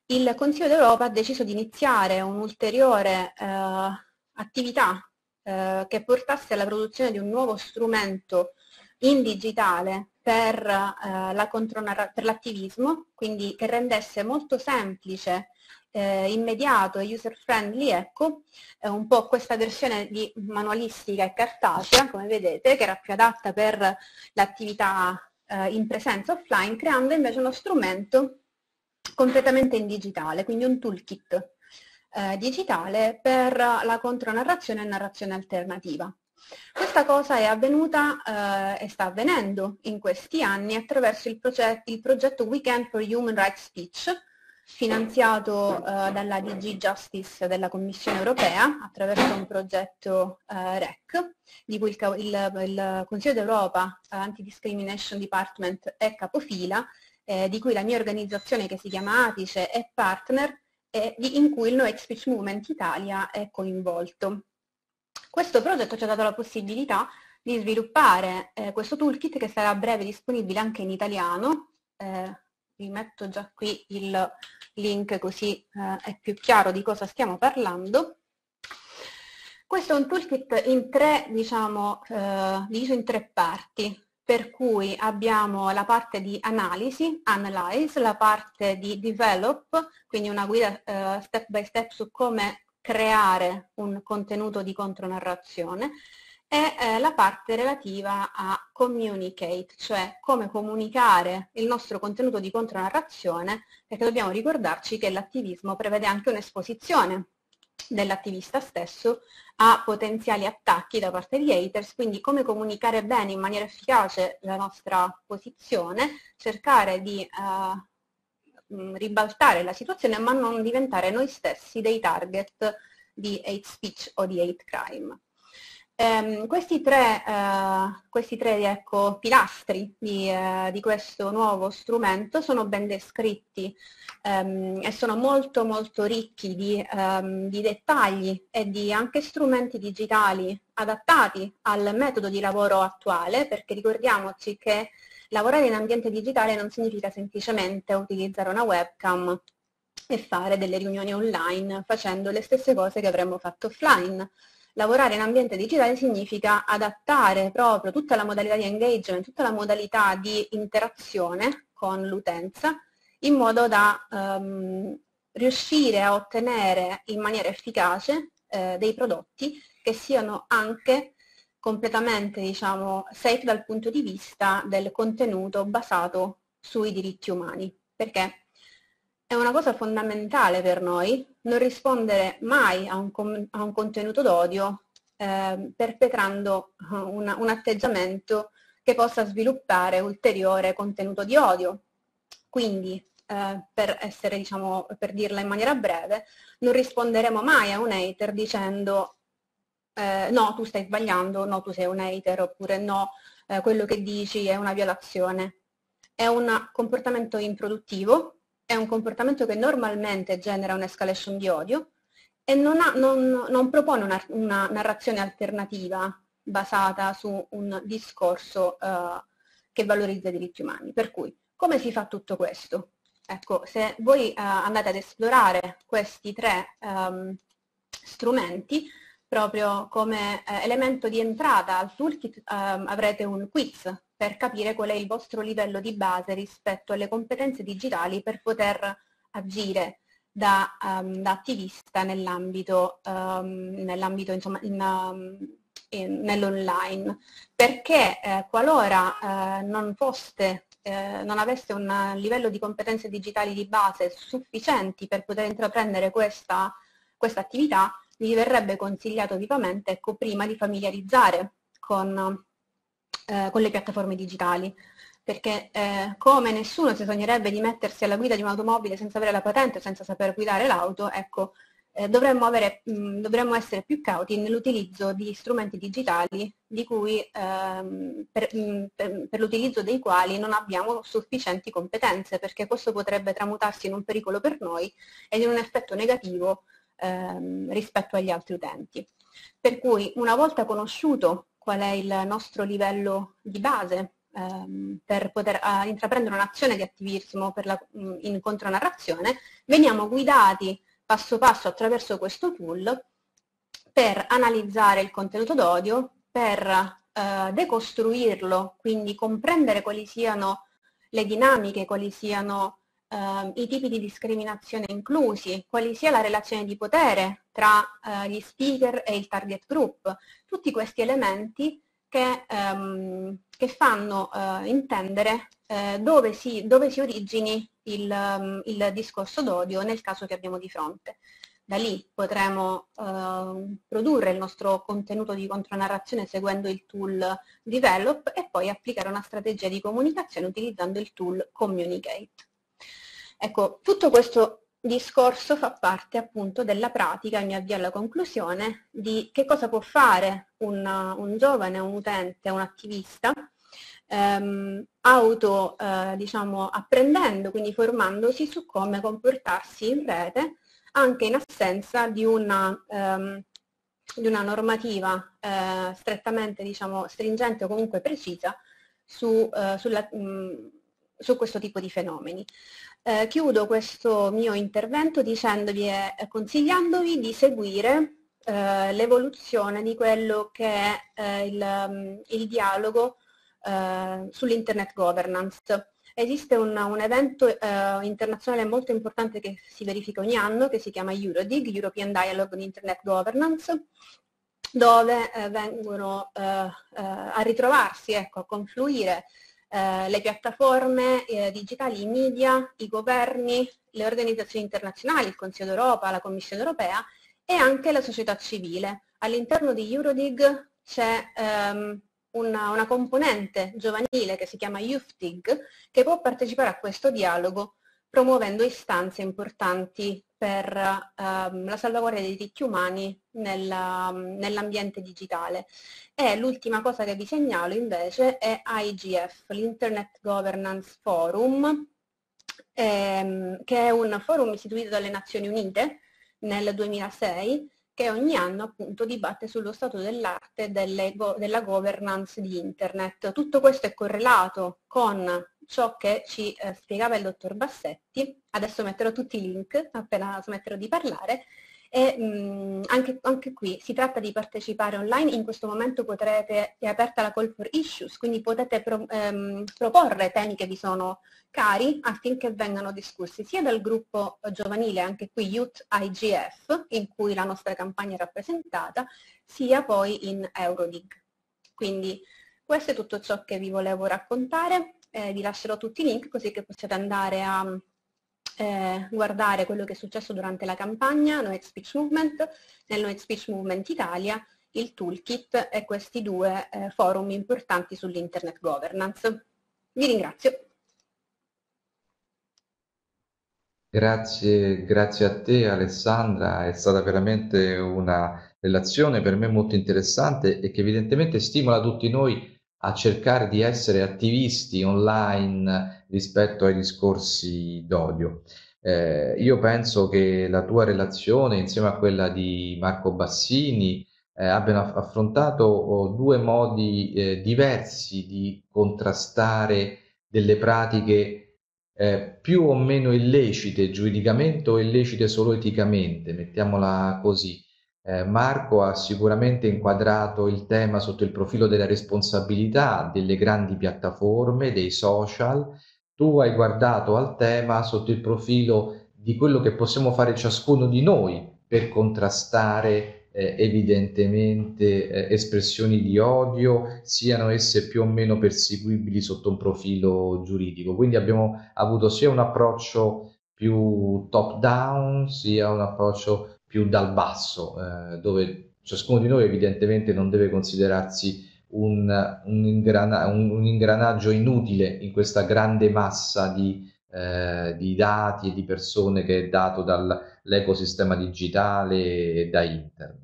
il Consiglio d'Europa ha deciso di iniziare un'ulteriore eh, attività eh, che portasse alla produzione di un nuovo strumento in digitale per, eh, la per l'attivismo, quindi che rendesse molto semplice eh, immediato e user friendly, ecco, è eh, un po' questa versione di manualistica e cartacea, come vedete, che era più adatta per l'attività eh, in presenza offline, creando invece uno strumento completamente in digitale, quindi un toolkit eh, digitale per la contronarrazione e narrazione alternativa. Questa cosa è avvenuta eh, e sta avvenendo in questi anni attraverso il, progetto, il progetto Weekend for Human Rights Speech, finanziato eh, dalla DG Justice della Commissione europea attraverso un progetto eh, REC di cui il, il, il Consiglio d'Europa eh, Anti-Discrimination Department è capofila, eh, di cui la mia organizzazione che si chiama Atice è partner e di, in cui il No Hate Speech Movement Italia è coinvolto. Questo progetto ci ha dato la possibilità di sviluppare eh, questo toolkit che sarà a breve disponibile anche in italiano, eh, vi metto già qui il link così eh, è più chiaro di cosa stiamo parlando. Questo è un toolkit in tre, diciamo, eh, diviso in tre parti, per cui abbiamo la parte di analisi, analyze, la parte di develop, quindi una guida eh, step by step su come creare un contenuto di contronarrazione, è eh, la parte relativa a communicate, cioè come comunicare il nostro contenuto di contronarrazione, perché dobbiamo ricordarci che l'attivismo prevede anche un'esposizione dell'attivista stesso a potenziali attacchi da parte di haters, quindi come comunicare bene in maniera efficace la nostra posizione, cercare di eh, mm, ribaltare la situazione ma non diventare noi stessi dei target di hate speech o di hate crime. Ehm, questi tre, eh, questi tre ecco, pilastri di, eh, di, questo nuovo strumento sono ben descritti ehm, e sono molto molto ricchi di, ehm, di, dettagli e di anche strumenti digitali adattati al metodo di lavoro attuale perché ricordiamoci che lavorare in ambiente digitale non significa semplicemente utilizzare una webcam e fare delle riunioni online facendo le stesse cose che avremmo fatto offline lavorare in ambiente digitale significa adattare proprio tutta la modalità di engagement, tutta la modalità di interazione con l'utenza in modo da ehm, riuscire a ottenere in maniera efficace eh, dei prodotti che siano anche completamente diciamo, safe dal punto di vista del contenuto basato sui diritti umani, perché è una cosa fondamentale per noi non rispondere mai a un, a un contenuto d'odio ehm, eh, perpetrando una, un atteggiamento che possa sviluppare ulteriore contenuto di odio. Quindi, eh, per, essere, diciamo, per dirla in maniera breve, non risponderemo mai a un hater dicendo eh, no, tu stai sbagliando, no, tu sei un hater, oppure no, eh, quello che dici è una violazione. È un comportamento improduttivo è un comportamento che normalmente genera un'escalation di odio e non, ha, non, non propone una, una, narrazione alternativa basata su un discorso eh, che valorizza i diritti umani. Per cui, come si fa tutto questo? Ecco, se voi eh, andate ad esplorare questi tre ehm, strumenti, proprio come eh, elemento di entrata al toolkit ehm, avrete un quiz per capire qual è il vostro livello di base rispetto alle competenze digitali per poter agire da, um, da attivista nell'ambito, um, nell'ambito insomma, in, um, nell'online, perché eh, qualora eh, non foste eh, non aveste un livello di competenze digitali di base sufficienti per poter intraprendere questa, questa attività, vi verrebbe consigliato vivamente ecco, prima di familiarizzare con eh, con le piattaforme digitali perché eh, come nessuno si sognerebbe di mettersi alla guida di un'automobile senza avere la patente, senza saper guidare l'auto, ecco, eh, dovremmo, avere, mh, mm, dovremmo, essere più cauti nell'utilizzo di strumenti digitali di cui, ehm, per, mh, mm, per, per l'utilizzo dei quali non abbiamo sufficienti competenze, perché questo potrebbe tramutarsi in un pericolo per noi ed in un effetto negativo ehm, rispetto agli altri utenti. Per cui una volta conosciuto qual è il nostro livello di base ehm, per poter eh, intraprendere un'azione di attivismo per la, mh, mm, in contronarrazione, veniamo guidati passo passo attraverso questo tool per analizzare il contenuto d'odio, per eh, decostruirlo, quindi comprendere quali siano le dinamiche, quali siano eh, i tipi di discriminazione inclusi, quali sia la relazione di potere tra eh, gli speaker e il target group, tutti questi elementi che, ehm, che fanno eh, intendere eh, dove si, dove, si, origini il, ehm, il discorso d'odio nel caso che abbiamo di fronte. Da lì potremo eh, produrre il nostro contenuto di contronarrazione seguendo il tool Develop e poi applicare una strategia di comunicazione utilizzando il tool Communicate. Ecco, tutto questo discorso fa parte appunto della pratica, mi avvio alla conclusione, di che cosa può fare un, un giovane, un utente, un attivista, ehm, auto, eh, diciamo, apprendendo, quindi formandosi su come comportarsi in rete, anche in assenza di una... Ehm, di una normativa eh, strettamente diciamo, stringente o comunque precisa su, eh, sulla, mh, mm, su, questo tipo di fenomeni. Eh, chiudo questo mio intervento dicendovi e consigliandovi di seguire eh, l'evoluzione di quello che è eh, il, mm, il, dialogo eh, sull'internet governance. Esiste un, un evento eh, internazionale molto importante che si verifica ogni anno che si chiama Eurodig, European Dialogue on Internet Governance, dove eh, vengono a ritrovarsi, ecco, a confluire eh, le piattaforme eh, digitali, i media, i governi, le organizzazioni internazionali, il Consiglio d'Europa, la Commissione Europea e anche la società civile. All'interno di Eurodig c'è ehm, una, una componente giovanile che si chiama YouthDig che può partecipare a questo dialogo promuovendo istanze importanti per ehm, la salvaguardia dei diritti umani ehm, nell'ambiente digitale. E l'ultima cosa che vi segnalo invece è IGF, l'Internet Governance Forum, ehm, che è un forum istituito dalle Nazioni Unite nel 2006 che ogni anno appunto dibatte sullo stato dell'arte della governance di Internet. Tutto questo è correlato con ciò che ci eh, spiegava il dottor Bassetti, adesso metterò tutti i link appena smetterò di parlare, e mh, mm, anche, anche, qui si tratta di partecipare online, in questo momento potrete, è aperta la call for issues, quindi potete pro, ehm, proporre temi che vi sono cari affinché vengano discussi sia dal gruppo giovanile, anche qui Youth IGF, in cui la nostra campagna è rappresentata, sia poi in Euroleague. Quindi questo è tutto ciò che vi volevo raccontare eh, vi lascerò tutti i link così che possiate andare a eh, guardare quello che è successo durante la campagna No Hate Speech Movement, nel No Hate Speech Movement Italia, il toolkit e questi due eh, forum importanti sull'internet governance. Vi ringrazio. Grazie, grazie a te Alessandra, è stata veramente una relazione per me molto interessante e che evidentemente stimola tutti noi a cercare di essere attivisti online rispetto ai discorsi d'odio. Eh, io penso che la tua relazione insieme a quella di Marco Bassini eh, abbiano affrontato oh, due modi eh, diversi di contrastare delle pratiche eh, più o meno illecite giuridicamente o illecite solo eticamente, mettiamola così. Eh, Marco ha sicuramente inquadrato il tema sotto il profilo della responsabilità delle grandi piattaforme, dei social. Tu hai guardato al tema sotto il profilo di quello che possiamo fare ciascuno di noi per contrastare eh, evidentemente eh, espressioni di odio, siano esse più o meno perseguibili sotto un profilo giuridico. Quindi abbiamo avuto sia un approccio più top down, sia un approccio più dal basso, eh, dove ciascuno di noi evidentemente non deve considerarsi un, un, ingrana, un, un ingranaggio inutile in questa grande massa di, eh, di, dati e di persone che è dato dall'ecosistema digitale e da internet.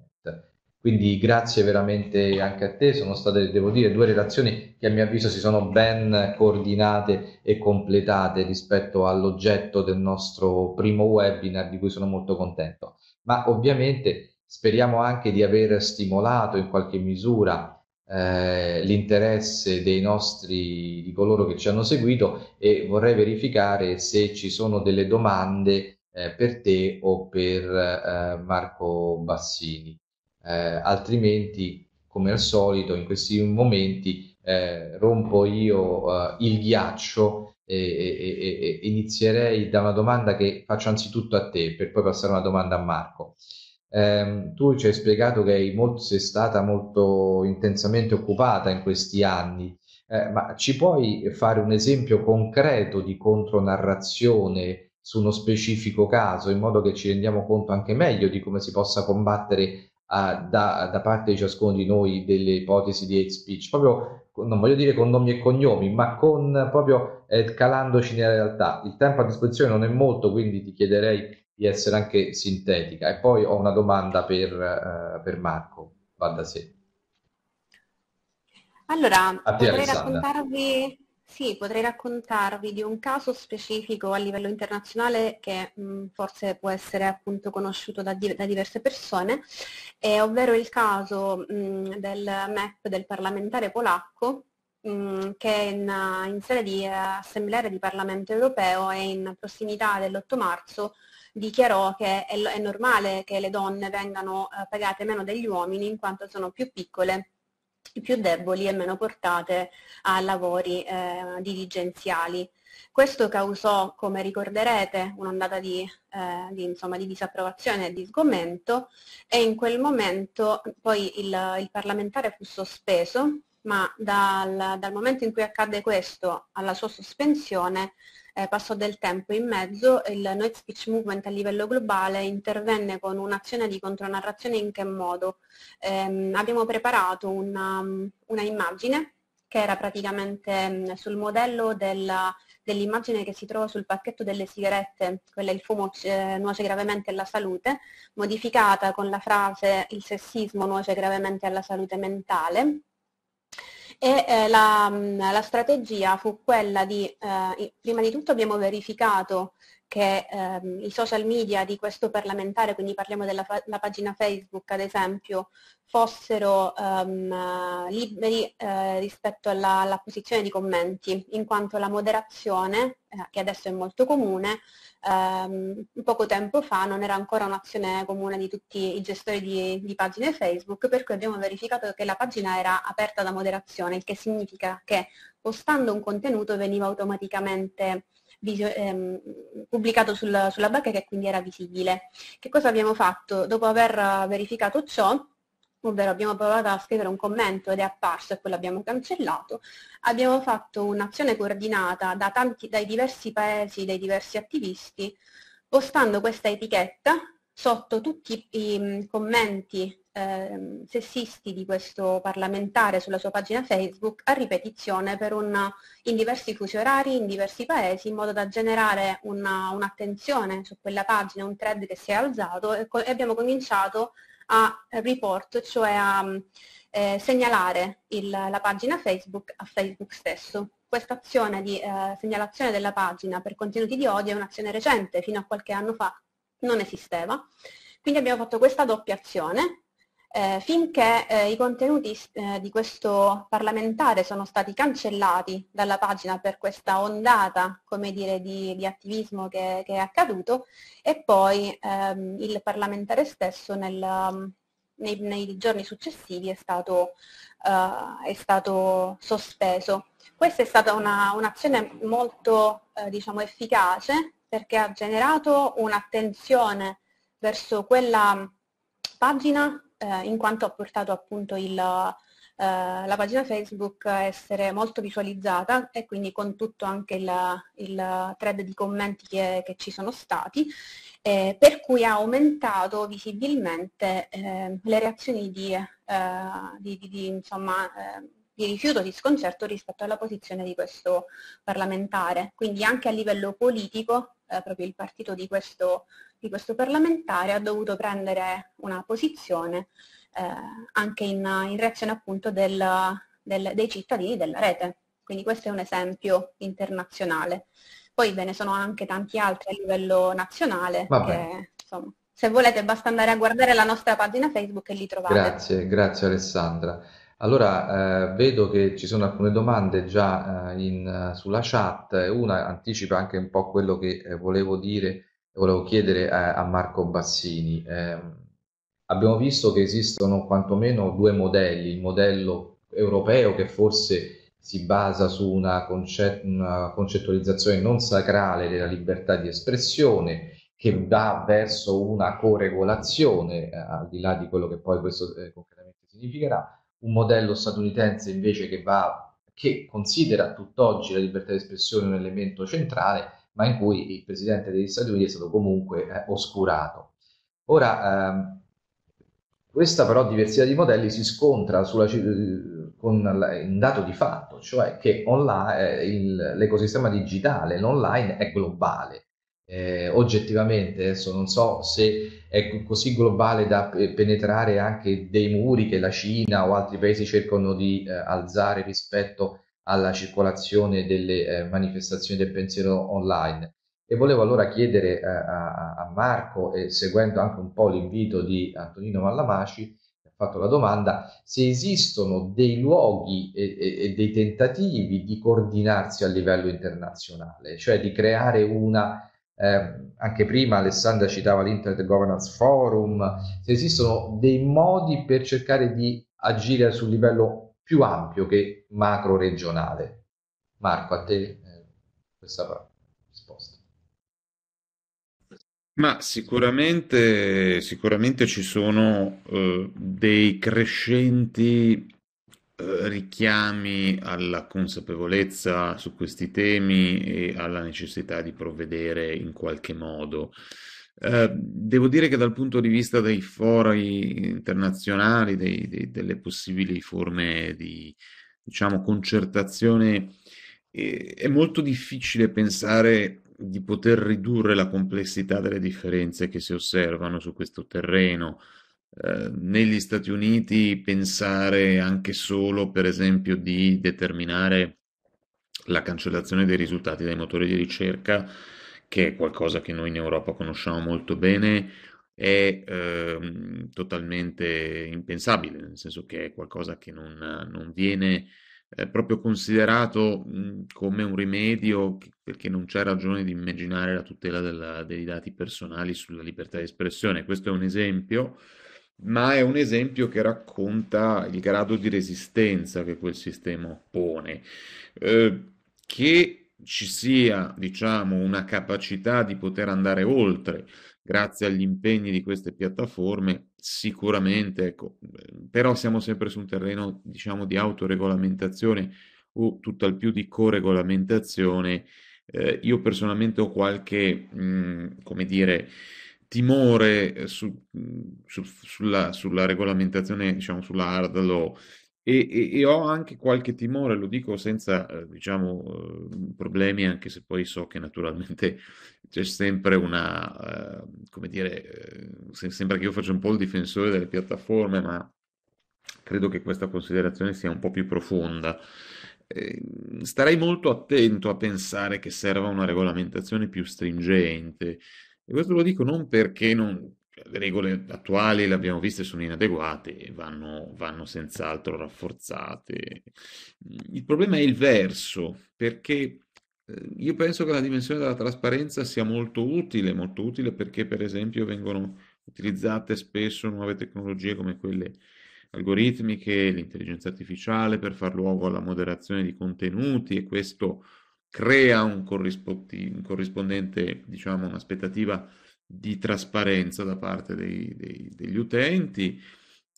Quindi grazie veramente anche a te, sono state, devo dire, due relazioni che a mio avviso si sono ben coordinate e completate rispetto all'oggetto del nostro primo webinar di cui sono molto contento ma ovviamente speriamo anche di aver stimolato in qualche misura eh, l'interesse dei nostri, di coloro che ci hanno seguito e vorrei verificare se ci sono delle domande eh, per te o per eh, Marco Bassini. Eh, altrimenti, come al solito, in questi momenti eh, rompo io eh, il ghiaccio e, e, e, inizierei da una domanda che faccio anzitutto a te per poi passare una domanda a Marco. Eh, tu ci hai spiegato che molto, sei stata molto intensamente occupata in questi anni, eh, ma ci puoi fare un esempio concreto di contronarrazione su uno specifico caso in modo che ci rendiamo conto anche meglio di come si possa combattere ah, da, da, parte di ciascuno di noi delle ipotesi di hate speech, proprio non voglio dire con nomi e cognomi, ma con proprio eh, calandoci nella realtà. Il tempo a disposizione non è molto, quindi ti chiederei di essere anche sintetica. E poi ho una domanda per, eh, per Marco, va da sé. Allora, vorrei raccontarvi sì, potrei raccontarvi di un caso specifico a livello internazionale che mh, forse può essere appunto conosciuto da, di da diverse persone, eh, ovvero il caso mh, del MEP del parlamentare polacco che in, in sede di eh, assemblea di Parlamento europeo e in prossimità dell'8 marzo dichiarò che è, è normale che le donne vengano eh, pagate meno degli uomini in quanto sono più piccole più deboli e meno portate a lavori eh, dirigenziali. Questo causò, come ricorderete, un'ondata di, eh, di, di, disapprovazione e di sgomento e in quel momento poi il, il parlamentare fu sospeso ma dal, dal, momento in cui accadde questo alla sua sospensione eh, passò del tempo in mezzo e il Noise Speech Movement a livello globale intervenne con un'azione di contronarrazione in che modo? Eh, abbiamo preparato una, una, immagine che era praticamente mm, sul modello della, dell'immagine che si trova sul pacchetto delle sigarette, quella il fumo eh, nuoce gravemente alla salute, modificata con la frase il sessismo nuoce gravemente alla salute mentale, e eh, la, mm, la, strategia fu quella di, eh, prima di tutto abbiamo verificato che ehm, i social media di questo parlamentare, quindi parliamo della pagina Facebook ad esempio, fossero ehm, liberi eh, rispetto alla, alla, posizione di commenti, in quanto la moderazione, eh, che adesso è molto comune, ehm, poco tempo fa non era ancora un'azione comune di tutti i gestori di, di pagine Facebook, per cui abbiamo verificato che la pagina era aperta da moderazione, il che significa che postando un contenuto veniva automaticamente ehm, pubblicato sul, sulla bacheca e quindi era visibile. Che cosa abbiamo fatto? Dopo aver verificato ciò, ovvero abbiamo provato a scrivere un commento ed è apparso e poi l'abbiamo cancellato, abbiamo fatto un'azione coordinata da tanti, dai diversi paesi, dai diversi attivisti, postando questa etichetta sotto tutti i mm, commenti eh, sessisti di questo parlamentare sulla sua pagina Facebook a ripetizione un, in diversi fusi orari, in diversi paesi, in modo da generare un'attenzione su quella pagina, un thread che si è alzato e, e abbiamo cominciato a report, cioè a eh, segnalare il, la pagina Facebook a Facebook stesso. Questa azione di eh, segnalazione della pagina per contenuti di odio è un'azione recente, fino a qualche anno fa non esisteva. Quindi abbiamo fatto questa doppia azione, eh, finché eh, i contenuti eh, di questo parlamentare sono stati cancellati dalla pagina per questa ondata dire, di, di, attivismo che, che, è accaduto e poi ehm, il parlamentare stesso nel, nei, nei, giorni successivi è stato, eh, è stato sospeso. Questa è stata un'azione un molto eh, diciamo, efficace perché ha generato un'attenzione verso quella pagina eh, in quanto ha portato appunto il, eh, la pagina Facebook a essere molto visualizzata e quindi con tutto anche il, il thread di commenti che, che ci sono stati, eh, per cui ha aumentato visibilmente eh, le reazioni di, eh, di, di, di insomma, eh, di rifiuto, di sconcerto rispetto alla posizione di questo parlamentare. Quindi anche a livello politico, eh, proprio il partito di questo di questo parlamentare ha dovuto prendere una posizione eh, anche in, in, reazione appunto del, del, dei cittadini della rete. Quindi questo è un esempio internazionale. Poi ve ne sono anche tanti altri a livello nazionale. Che, insomma, se volete basta andare a guardare la nostra pagina Facebook e li trovate. Grazie, grazie Alessandra. Allora, eh, vedo che ci sono alcune domande già eh, in, sulla chat, una anticipa anche un po' quello che eh, volevo dire volevo chiedere a, Marco Bassini. Eh, abbiamo visto che esistono quantomeno due modelli, il modello europeo che forse si basa su una, concet una concettualizzazione non sacrale della libertà di espressione, che va verso una coregolazione, eh, al di là di quello che poi questo eh, concretamente significherà, un modello statunitense invece che, va, che considera tutt'oggi la libertà di espressione un elemento centrale ma in cui il presidente degli Stati Uniti è stato comunque eh, oscurato. Ora, ehm, questa però diversità di modelli si scontra sulla, eh, con un dato di fatto, cioè che online, eh, il, l'ecosistema digitale, l'online è globale. Eh, oggettivamente, adesso non so se è così globale da penetrare anche dei muri che la Cina o altri paesi cercano di eh, alzare rispetto a alla circolazione delle eh, manifestazioni del pensiero online. E volevo allora chiedere eh, a, a, Marco, e seguendo anche un po' l'invito di Antonino Mallamaci, ha fatto la domanda, se esistono dei luoghi e, e, e dei tentativi di coordinarsi a livello internazionale, cioè di creare una eh, anche prima Alessandra citava l'Internet Governance Forum, se esistono dei modi per cercare di agire sul livello più ampio che macro regionale. Marco, a te eh, questa risposta. Ma sicuramente, sicuramente ci sono eh, dei crescenti eh, richiami alla consapevolezza su questi temi e alla necessità di provvedere in qualche modo. Eh, devo dire che dal punto di vista dei fori internazionali, dei, dei, delle possibili forme di diciamo, concertazione, eh, è molto difficile pensare di poter ridurre la complessità delle differenze che si osservano su questo terreno. Eh, negli Stati Uniti pensare anche solo, per esempio, di determinare la cancellazione dei risultati dai motori di ricerca che è qualcosa che noi in Europa conosciamo molto bene, è eh, totalmente impensabile, nel senso che è qualcosa che non, non viene eh, proprio considerato mh, come un rimedio, perché non c'è ragione di immaginare la tutela della, dei dati personali sulla libertà di espressione. Questo è un esempio ma è un esempio che racconta il grado di resistenza che quel sistema pone. eh, che ci sia, diciamo, una capacità di poter andare oltre grazie agli impegni di queste piattaforme, sicuramente, ecco, eh, però siamo sempre su un terreno, diciamo, di autoregolamentazione o tutt'al più di coregolamentazione. Eh, io personalmente ho qualche, mh, mm, come dire, timore su, mm, su, sulla, sulla, regolamentazione, diciamo, sulla hard law e, e, e, ho anche qualche timore, lo dico senza, eh, diciamo, eh, problemi, anche se poi so che naturalmente c'è sempre una, uh, come dire, uh, sembra che io faccia un po' il difensore delle piattaforme, ma credo che questa considerazione sia un po' più profonda. Eh, starei molto attento a pensare che serva una regolamentazione più stringente. E questo lo dico non perché non, le regole attuali, le abbiamo viste, sono inadeguate e vanno, vanno senz'altro rafforzate. Il problema è il verso, perché eh, io penso che la dimensione della trasparenza sia molto utile, molto utile perché per esempio vengono utilizzate spesso nuove tecnologie come quelle algoritmiche, l'intelligenza artificiale per far luogo alla moderazione di contenuti e questo crea un, corrispondente, diciamo, un'aspettativa di trasparenza da parte dei, dei, degli utenti,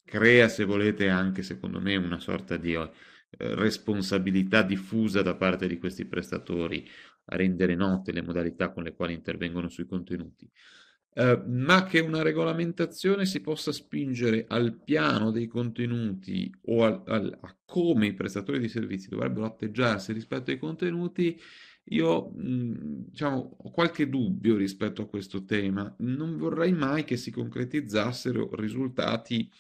crea, se volete, anche secondo me una sorta di eh, responsabilità diffusa da parte di questi prestatori a rendere note le modalità con le quali intervengono sui contenuti. Eh, ma che una regolamentazione si possa spingere al piano dei contenuti o al, al, a come i prestatori di servizi dovrebbero atteggiarsi rispetto ai contenuti, io mhmm, diciamo, ho qualche dubbio rispetto a questo tema. Non vorrei mai che si concretizzassero risultati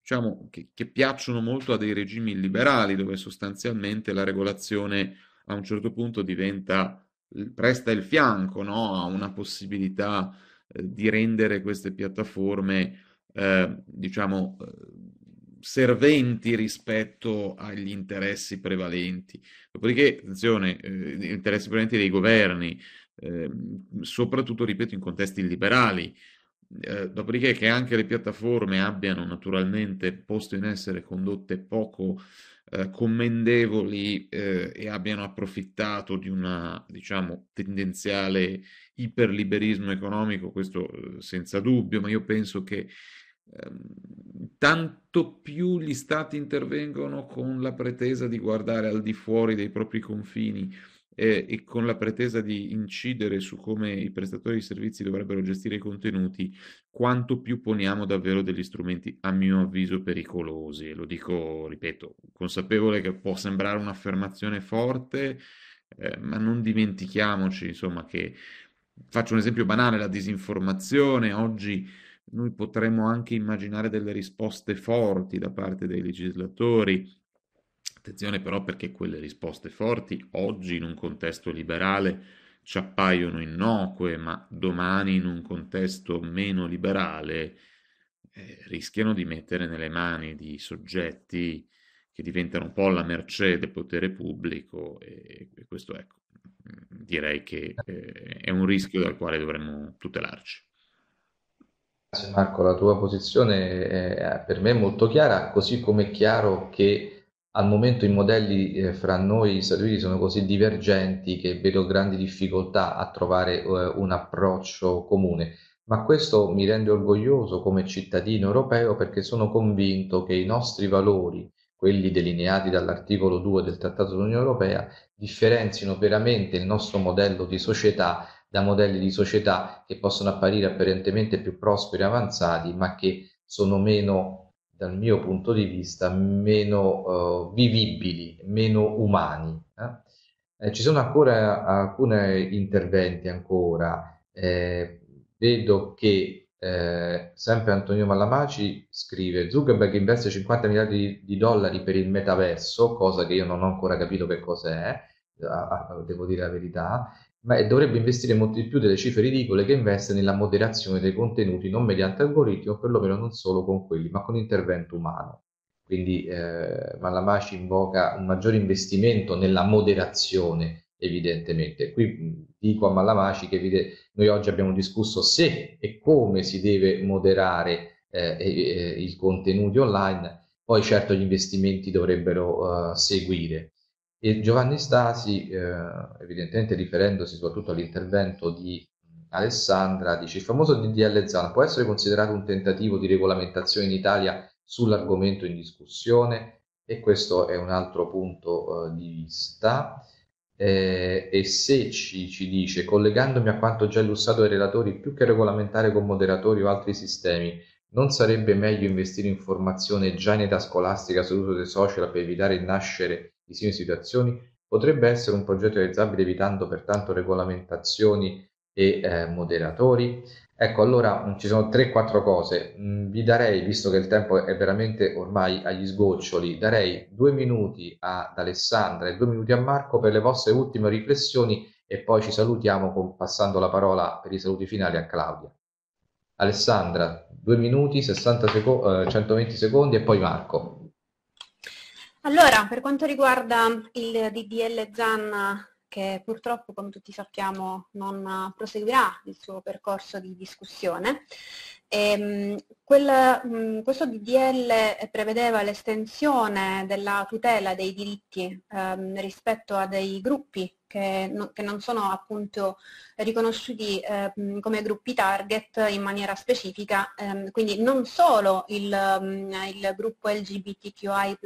diciamo, che, che piacciono molto a dei regimi liberali, dove sostanzialmente la regolazione a un certo punto diventa, presta il fianco no? a una possibilità eh, di rendere queste piattaforme eh, diciamo, eh, serventi rispetto agli interessi prevalenti. Dopodiché, attenzione, eh, interessi prevalenti dei governi, eh, soprattutto, ripeto, in contesti liberali. Eh, dopodiché che anche le piattaforme abbiano naturalmente posto in essere condotte poco eh, commendevoli eh, e abbiano approfittato di una, diciamo, tendenziale iperliberismo economico, questo eh, senza dubbio, ma io penso che Ehm, tanto più gli stati intervengono con la pretesa di guardare al di fuori dei propri confini eh, e con la pretesa di incidere su come i prestatori di servizi dovrebbero gestire i contenuti, quanto più poniamo davvero degli strumenti, a mio avviso, pericolosi. E lo dico, ripeto, consapevole che può sembrare un'affermazione forte, eh, ma non dimentichiamoci, insomma, che faccio un esempio banale, la disinformazione oggi noi potremmo anche immaginare delle risposte forti da parte dei legislatori. Attenzione però perché quelle risposte forti oggi in un contesto liberale ci appaiono innocue, ma domani in un contesto meno liberale eh, rischiano di mettere nelle mani di soggetti che diventano un po' alla mercé del potere pubblico e, e questo ecco, direi che eh, è un rischio dal quale dovremmo tutelarci. Grazie Marco, la tua posizione è, per me è molto chiara, così come è chiaro che al momento i modelli eh, fra noi e gli Stati Uniti sono così divergenti che vedo grandi difficoltà a trovare eh, un approccio comune. Ma questo mi rende orgoglioso come cittadino europeo perché sono convinto che i nostri valori, quelli delineati dall'articolo 2 del Trattato dell'Unione Europea, differenzino veramente il nostro modello di società da modelli di società che possono apparire apparentemente più prosperi e avanzati, ma che sono meno, dal mio punto di vista, meno eh, vivibili, meno umani. Eh? Eh, ci sono ancora alcuni interventi ancora. Eh, vedo che eh, sempre Antonio Malamaci scrive Zuckerberg investe 50 miliardi di, di dollari per il metaverso, cosa che io non ho ancora capito che cos'è, eh, devo dire la verità, Beh, dovrebbe investire molto di più delle cifre ridicole che investe nella moderazione dei contenuti non mediante algoritmo, perlomeno non solo con quelli, ma con intervento umano. Quindi eh, Malamaci invoca un maggiore investimento nella moderazione, evidentemente. Qui dico a Malamaci che vide, noi oggi abbiamo discusso se e come si deve moderare eh, eh, il contenuto online, poi certo gli investimenti dovrebbero eh, seguire. E Giovanni Stasi, eh, evidentemente riferendosi soprattutto all'intervento di Alessandra, dice il famoso DDL Zan può essere considerato un tentativo di regolamentazione in Italia sull'argomento in discussione e questo è un altro punto eh, di vista. Eh, e se ci, ci, dice, collegandomi a quanto già illustrato dai relatori, più che regolamentare con moderatori o altri sistemi, non sarebbe meglio investire in formazione già in età scolastica sull'uso dei social per evitare il nascere di simili situazioni potrebbe essere un progetto realizzabile evitando pertanto regolamentazioni e eh, moderatori? Ecco, allora mm, ci sono 3-4 cose. Mm, vi darei, visto che il tempo è veramente ormai agli sgoccioli, darei due minuti ad Alessandra e due minuti a Marco per le vostre ultime riflessioni e poi ci salutiamo con, passando la parola per i saluti finali a Claudia. Alessandra, due minuti, seco- eh, 120 secondi e poi Marco. Allora, per quanto riguarda il DDL ZAN che purtroppo, come tutti sappiamo, non proseguirà il suo percorso di discussione, ehm, quella, mh, mm, questo DDL eh, prevedeva l'estensione della tutela dei diritti ehm, rispetto a dei gruppi che, no, che non sono appunto riconosciuti ehm, come gruppi target in maniera specifica, ehm, quindi non solo il, mm, il gruppo LGBTQI+,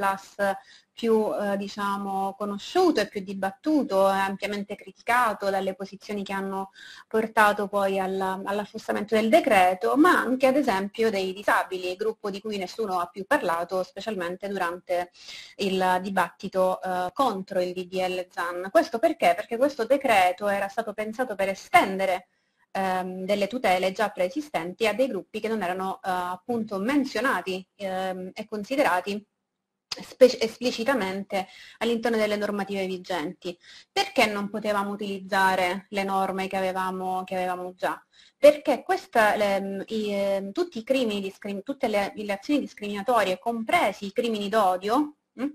più eh, diciamo, conosciuto e più dibattuto, eh, ampiamente criticato dalle posizioni che hanno portato poi all'affossamento all del decreto, ma anche ad esempio dei disabili, gruppo di cui nessuno ha più parlato, specialmente durante il dibattito eh, contro il DDL ZAN. Questo perché? Perché questo decreto era stato pensato per estendere ehm, delle tutele già preesistenti a dei gruppi che non erano eh, appunto menzionati ehm, e considerati esplicitamente all'interno delle normative vigenti. Perché non potevamo utilizzare le norme che avevamo, che avevamo già? perché questa, le, ehm, i, ehm, tutti i crimini, tutte le, le, azioni discriminatorie, compresi i crimini d'odio, hm,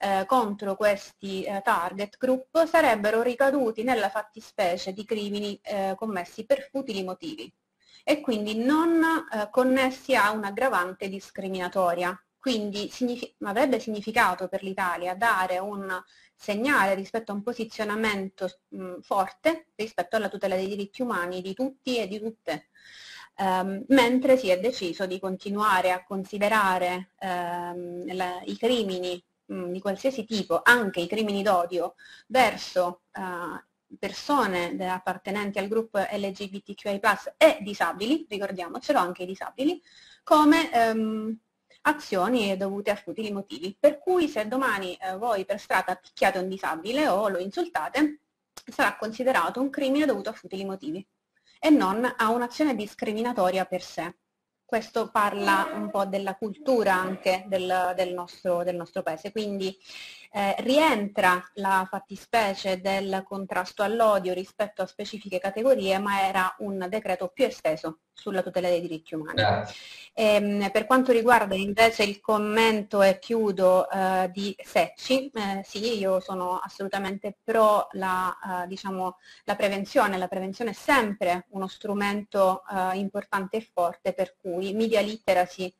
eh, contro questi eh, target group sarebbero ricaduti nella fattispecie di crimini eh, commessi per futili motivi e quindi non eh, connessi a un'aggravante discriminatoria. Quindi signif avrebbe significato per l'Italia dare un segnale rispetto a un posizionamento mh, forte rispetto alla tutela dei diritti umani di tutti e di tutte, ehm, mentre si è deciso di continuare a considerare ehm, la, i crimini mh, di qualsiasi tipo, anche i crimini d'odio, verso eh, persone appartenenti al gruppo LGBTQI+, e disabili, ricordiamocelo anche i disabili, come ehm, azioni dovute a futili motivi. Per cui se domani eh, voi per strada picchiate un disabile o lo insultate, sarà considerato un crimine dovuto a futili motivi e non a un'azione discriminatoria per sé. Questo parla un po' della cultura anche del, del, nostro, del nostro, paese, quindi eh, rientra la fattispecie del contrasto all'odio rispetto a specifiche categorie, ma era un decreto più esteso sulla tutela dei diritti umani. Ehm, per quanto riguarda invece il commento e chiudo eh, di Secci, eh, sì, io sono assolutamente pro la, eh, diciamo, la, prevenzione, la prevenzione è sempre uno strumento eh, importante e forte per cui media literacy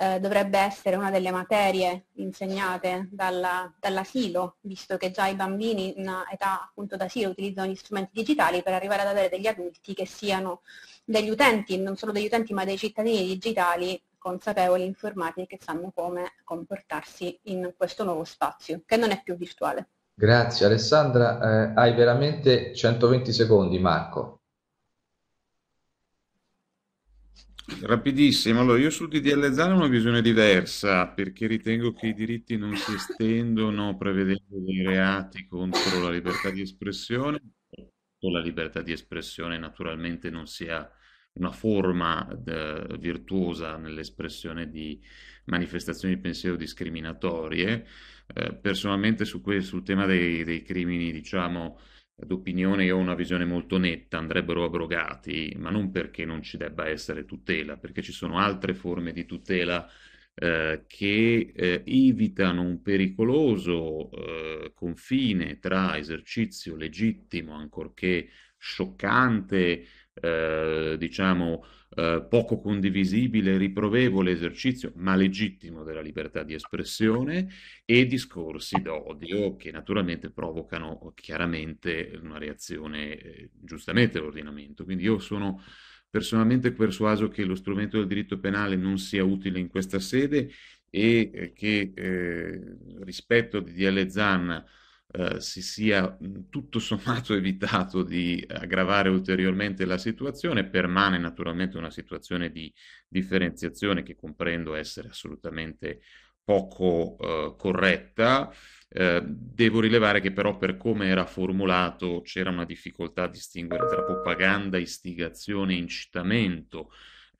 eh, dovrebbe essere una delle materie insegnate dall'asilo, dall visto che già i bambini in età appunto d'asilo utilizzano gli strumenti digitali per arrivare ad avere degli adulti che siano degli utenti, non solo degli utenti ma dei cittadini digitali consapevoli, informati e che sanno come comportarsi in questo nuovo spazio, che non è più virtuale. Grazie Alessandra, eh, hai veramente 120 secondi Marco. Rapidissimo, allora io sul DDL Zan ho una visione diversa perché ritengo che i diritti non si estendono prevedendo dei reati contro la libertà di espressione, o la libertà di espressione naturalmente non sia una forma de, virtuosa nell'espressione di manifestazioni di pensiero discriminatorie. Eh, personalmente su que- sul tema dei, dei crimini, diciamo, ad opinione io ho una visione molto netta, andrebbero abrogati, ma non perché non ci debba essere tutela, perché ci sono altre forme di tutela eh, che eh, evitano un pericoloso eh, confine tra esercizio legittimo, ancorché scioccante, eh, diciamo eh, poco condivisibile, riprovevole esercizio, ma legittimo della libertà di espressione e discorsi d'odio che naturalmente provocano chiaramente una reazione eh, giustamente all'ordinamento. Quindi io sono personalmente persuaso che lo strumento del diritto penale non sia utile in questa sede e eh, che eh, rispetto di DL Zan eh, si sia tutto sommato evitato di aggravare ulteriormente la situazione, permane naturalmente una situazione di differenziazione che comprendo essere assolutamente poco eh, corretta. Eh, devo rilevare che però per come era formulato c'era una difficoltà a distinguere tra propaganda, istigazione e incitamento.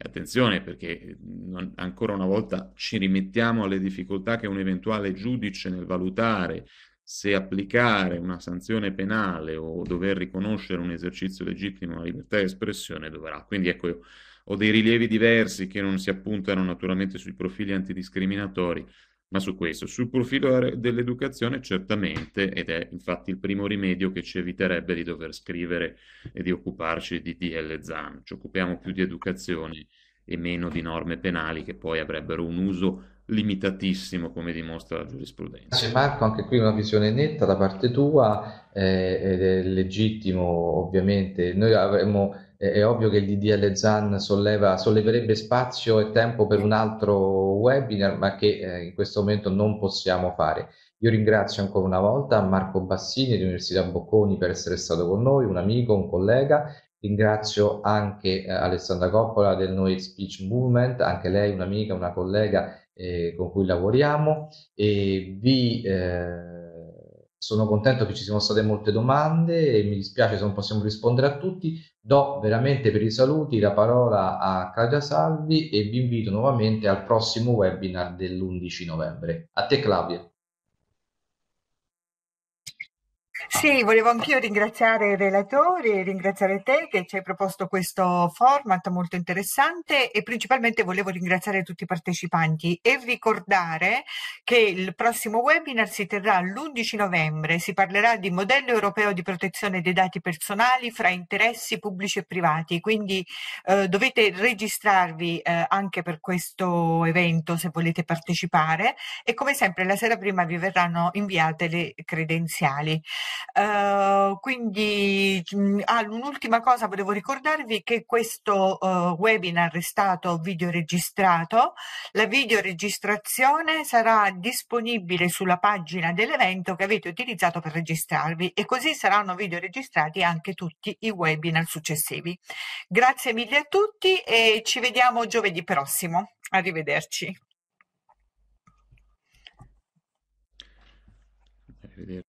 Attenzione perché non, ancora una volta ci rimettiamo alle difficoltà che un eventuale giudice nel valutare se applicare una sanzione penale o dover riconoscere un esercizio legittimo alla libertà di espressione dovrà. Quindi ecco, io ho dei rilievi diversi che non si appuntano naturalmente sui profili antidiscriminatori, ma su questo. Sul profilo dell'educazione certamente, ed è infatti il primo rimedio che ci eviterebbe di dover scrivere e di occuparci di DL ZAN. Ci occupiamo più di educazione e meno di norme penali che poi avrebbero un uso limitatissimo come dimostra la giurisprudenza. Marco, anche qui una visione netta da parte tua eh, ed è legittimo ovviamente, noi avremmo è ovvio che il DDL ZAN solleva, solleverebbe spazio e tempo per un altro webinar, ma che eh, in questo momento non possiamo fare. Io ringrazio ancora una volta Marco Bassini dell'Università Bocconi per essere stato con noi, un amico, un collega. Ringrazio anche eh, Alessandra Coppola del Noi Speech Movement, anche lei un'amica, una collega eh, con cui lavoriamo e vi eh, sono contento che ci siano state molte domande e mi dispiace se non possiamo rispondere a tutti. Do veramente per i saluti la parola a Claudia Salvi e vi invito nuovamente al prossimo webinar dell'11 novembre. A te Claudia. Sì, volevo anch'io ringraziare i relatori, ringraziare te che ci hai proposto questo format molto interessante e principalmente volevo ringraziare tutti i partecipanti e ricordare che il prossimo webinar si terrà l'11 novembre, si parlerà di modello europeo di protezione dei dati personali fra interessi pubblici e privati, quindi eh, dovete registrarvi eh, anche per questo evento se volete partecipare e come sempre la sera prima vi verranno inviate le credenziali. Uh, quindi mm, ah, un'ultima cosa volevo ricordarvi che questo uh, webinar è stato videoregistrato. La videoregistrazione sarà disponibile sulla pagina dell'evento che avete utilizzato per registrarvi e così saranno videoregistrati anche tutti i webinar successivi. Grazie mille a tutti e ci vediamo giovedì prossimo. Arrivederci. Arrivederci.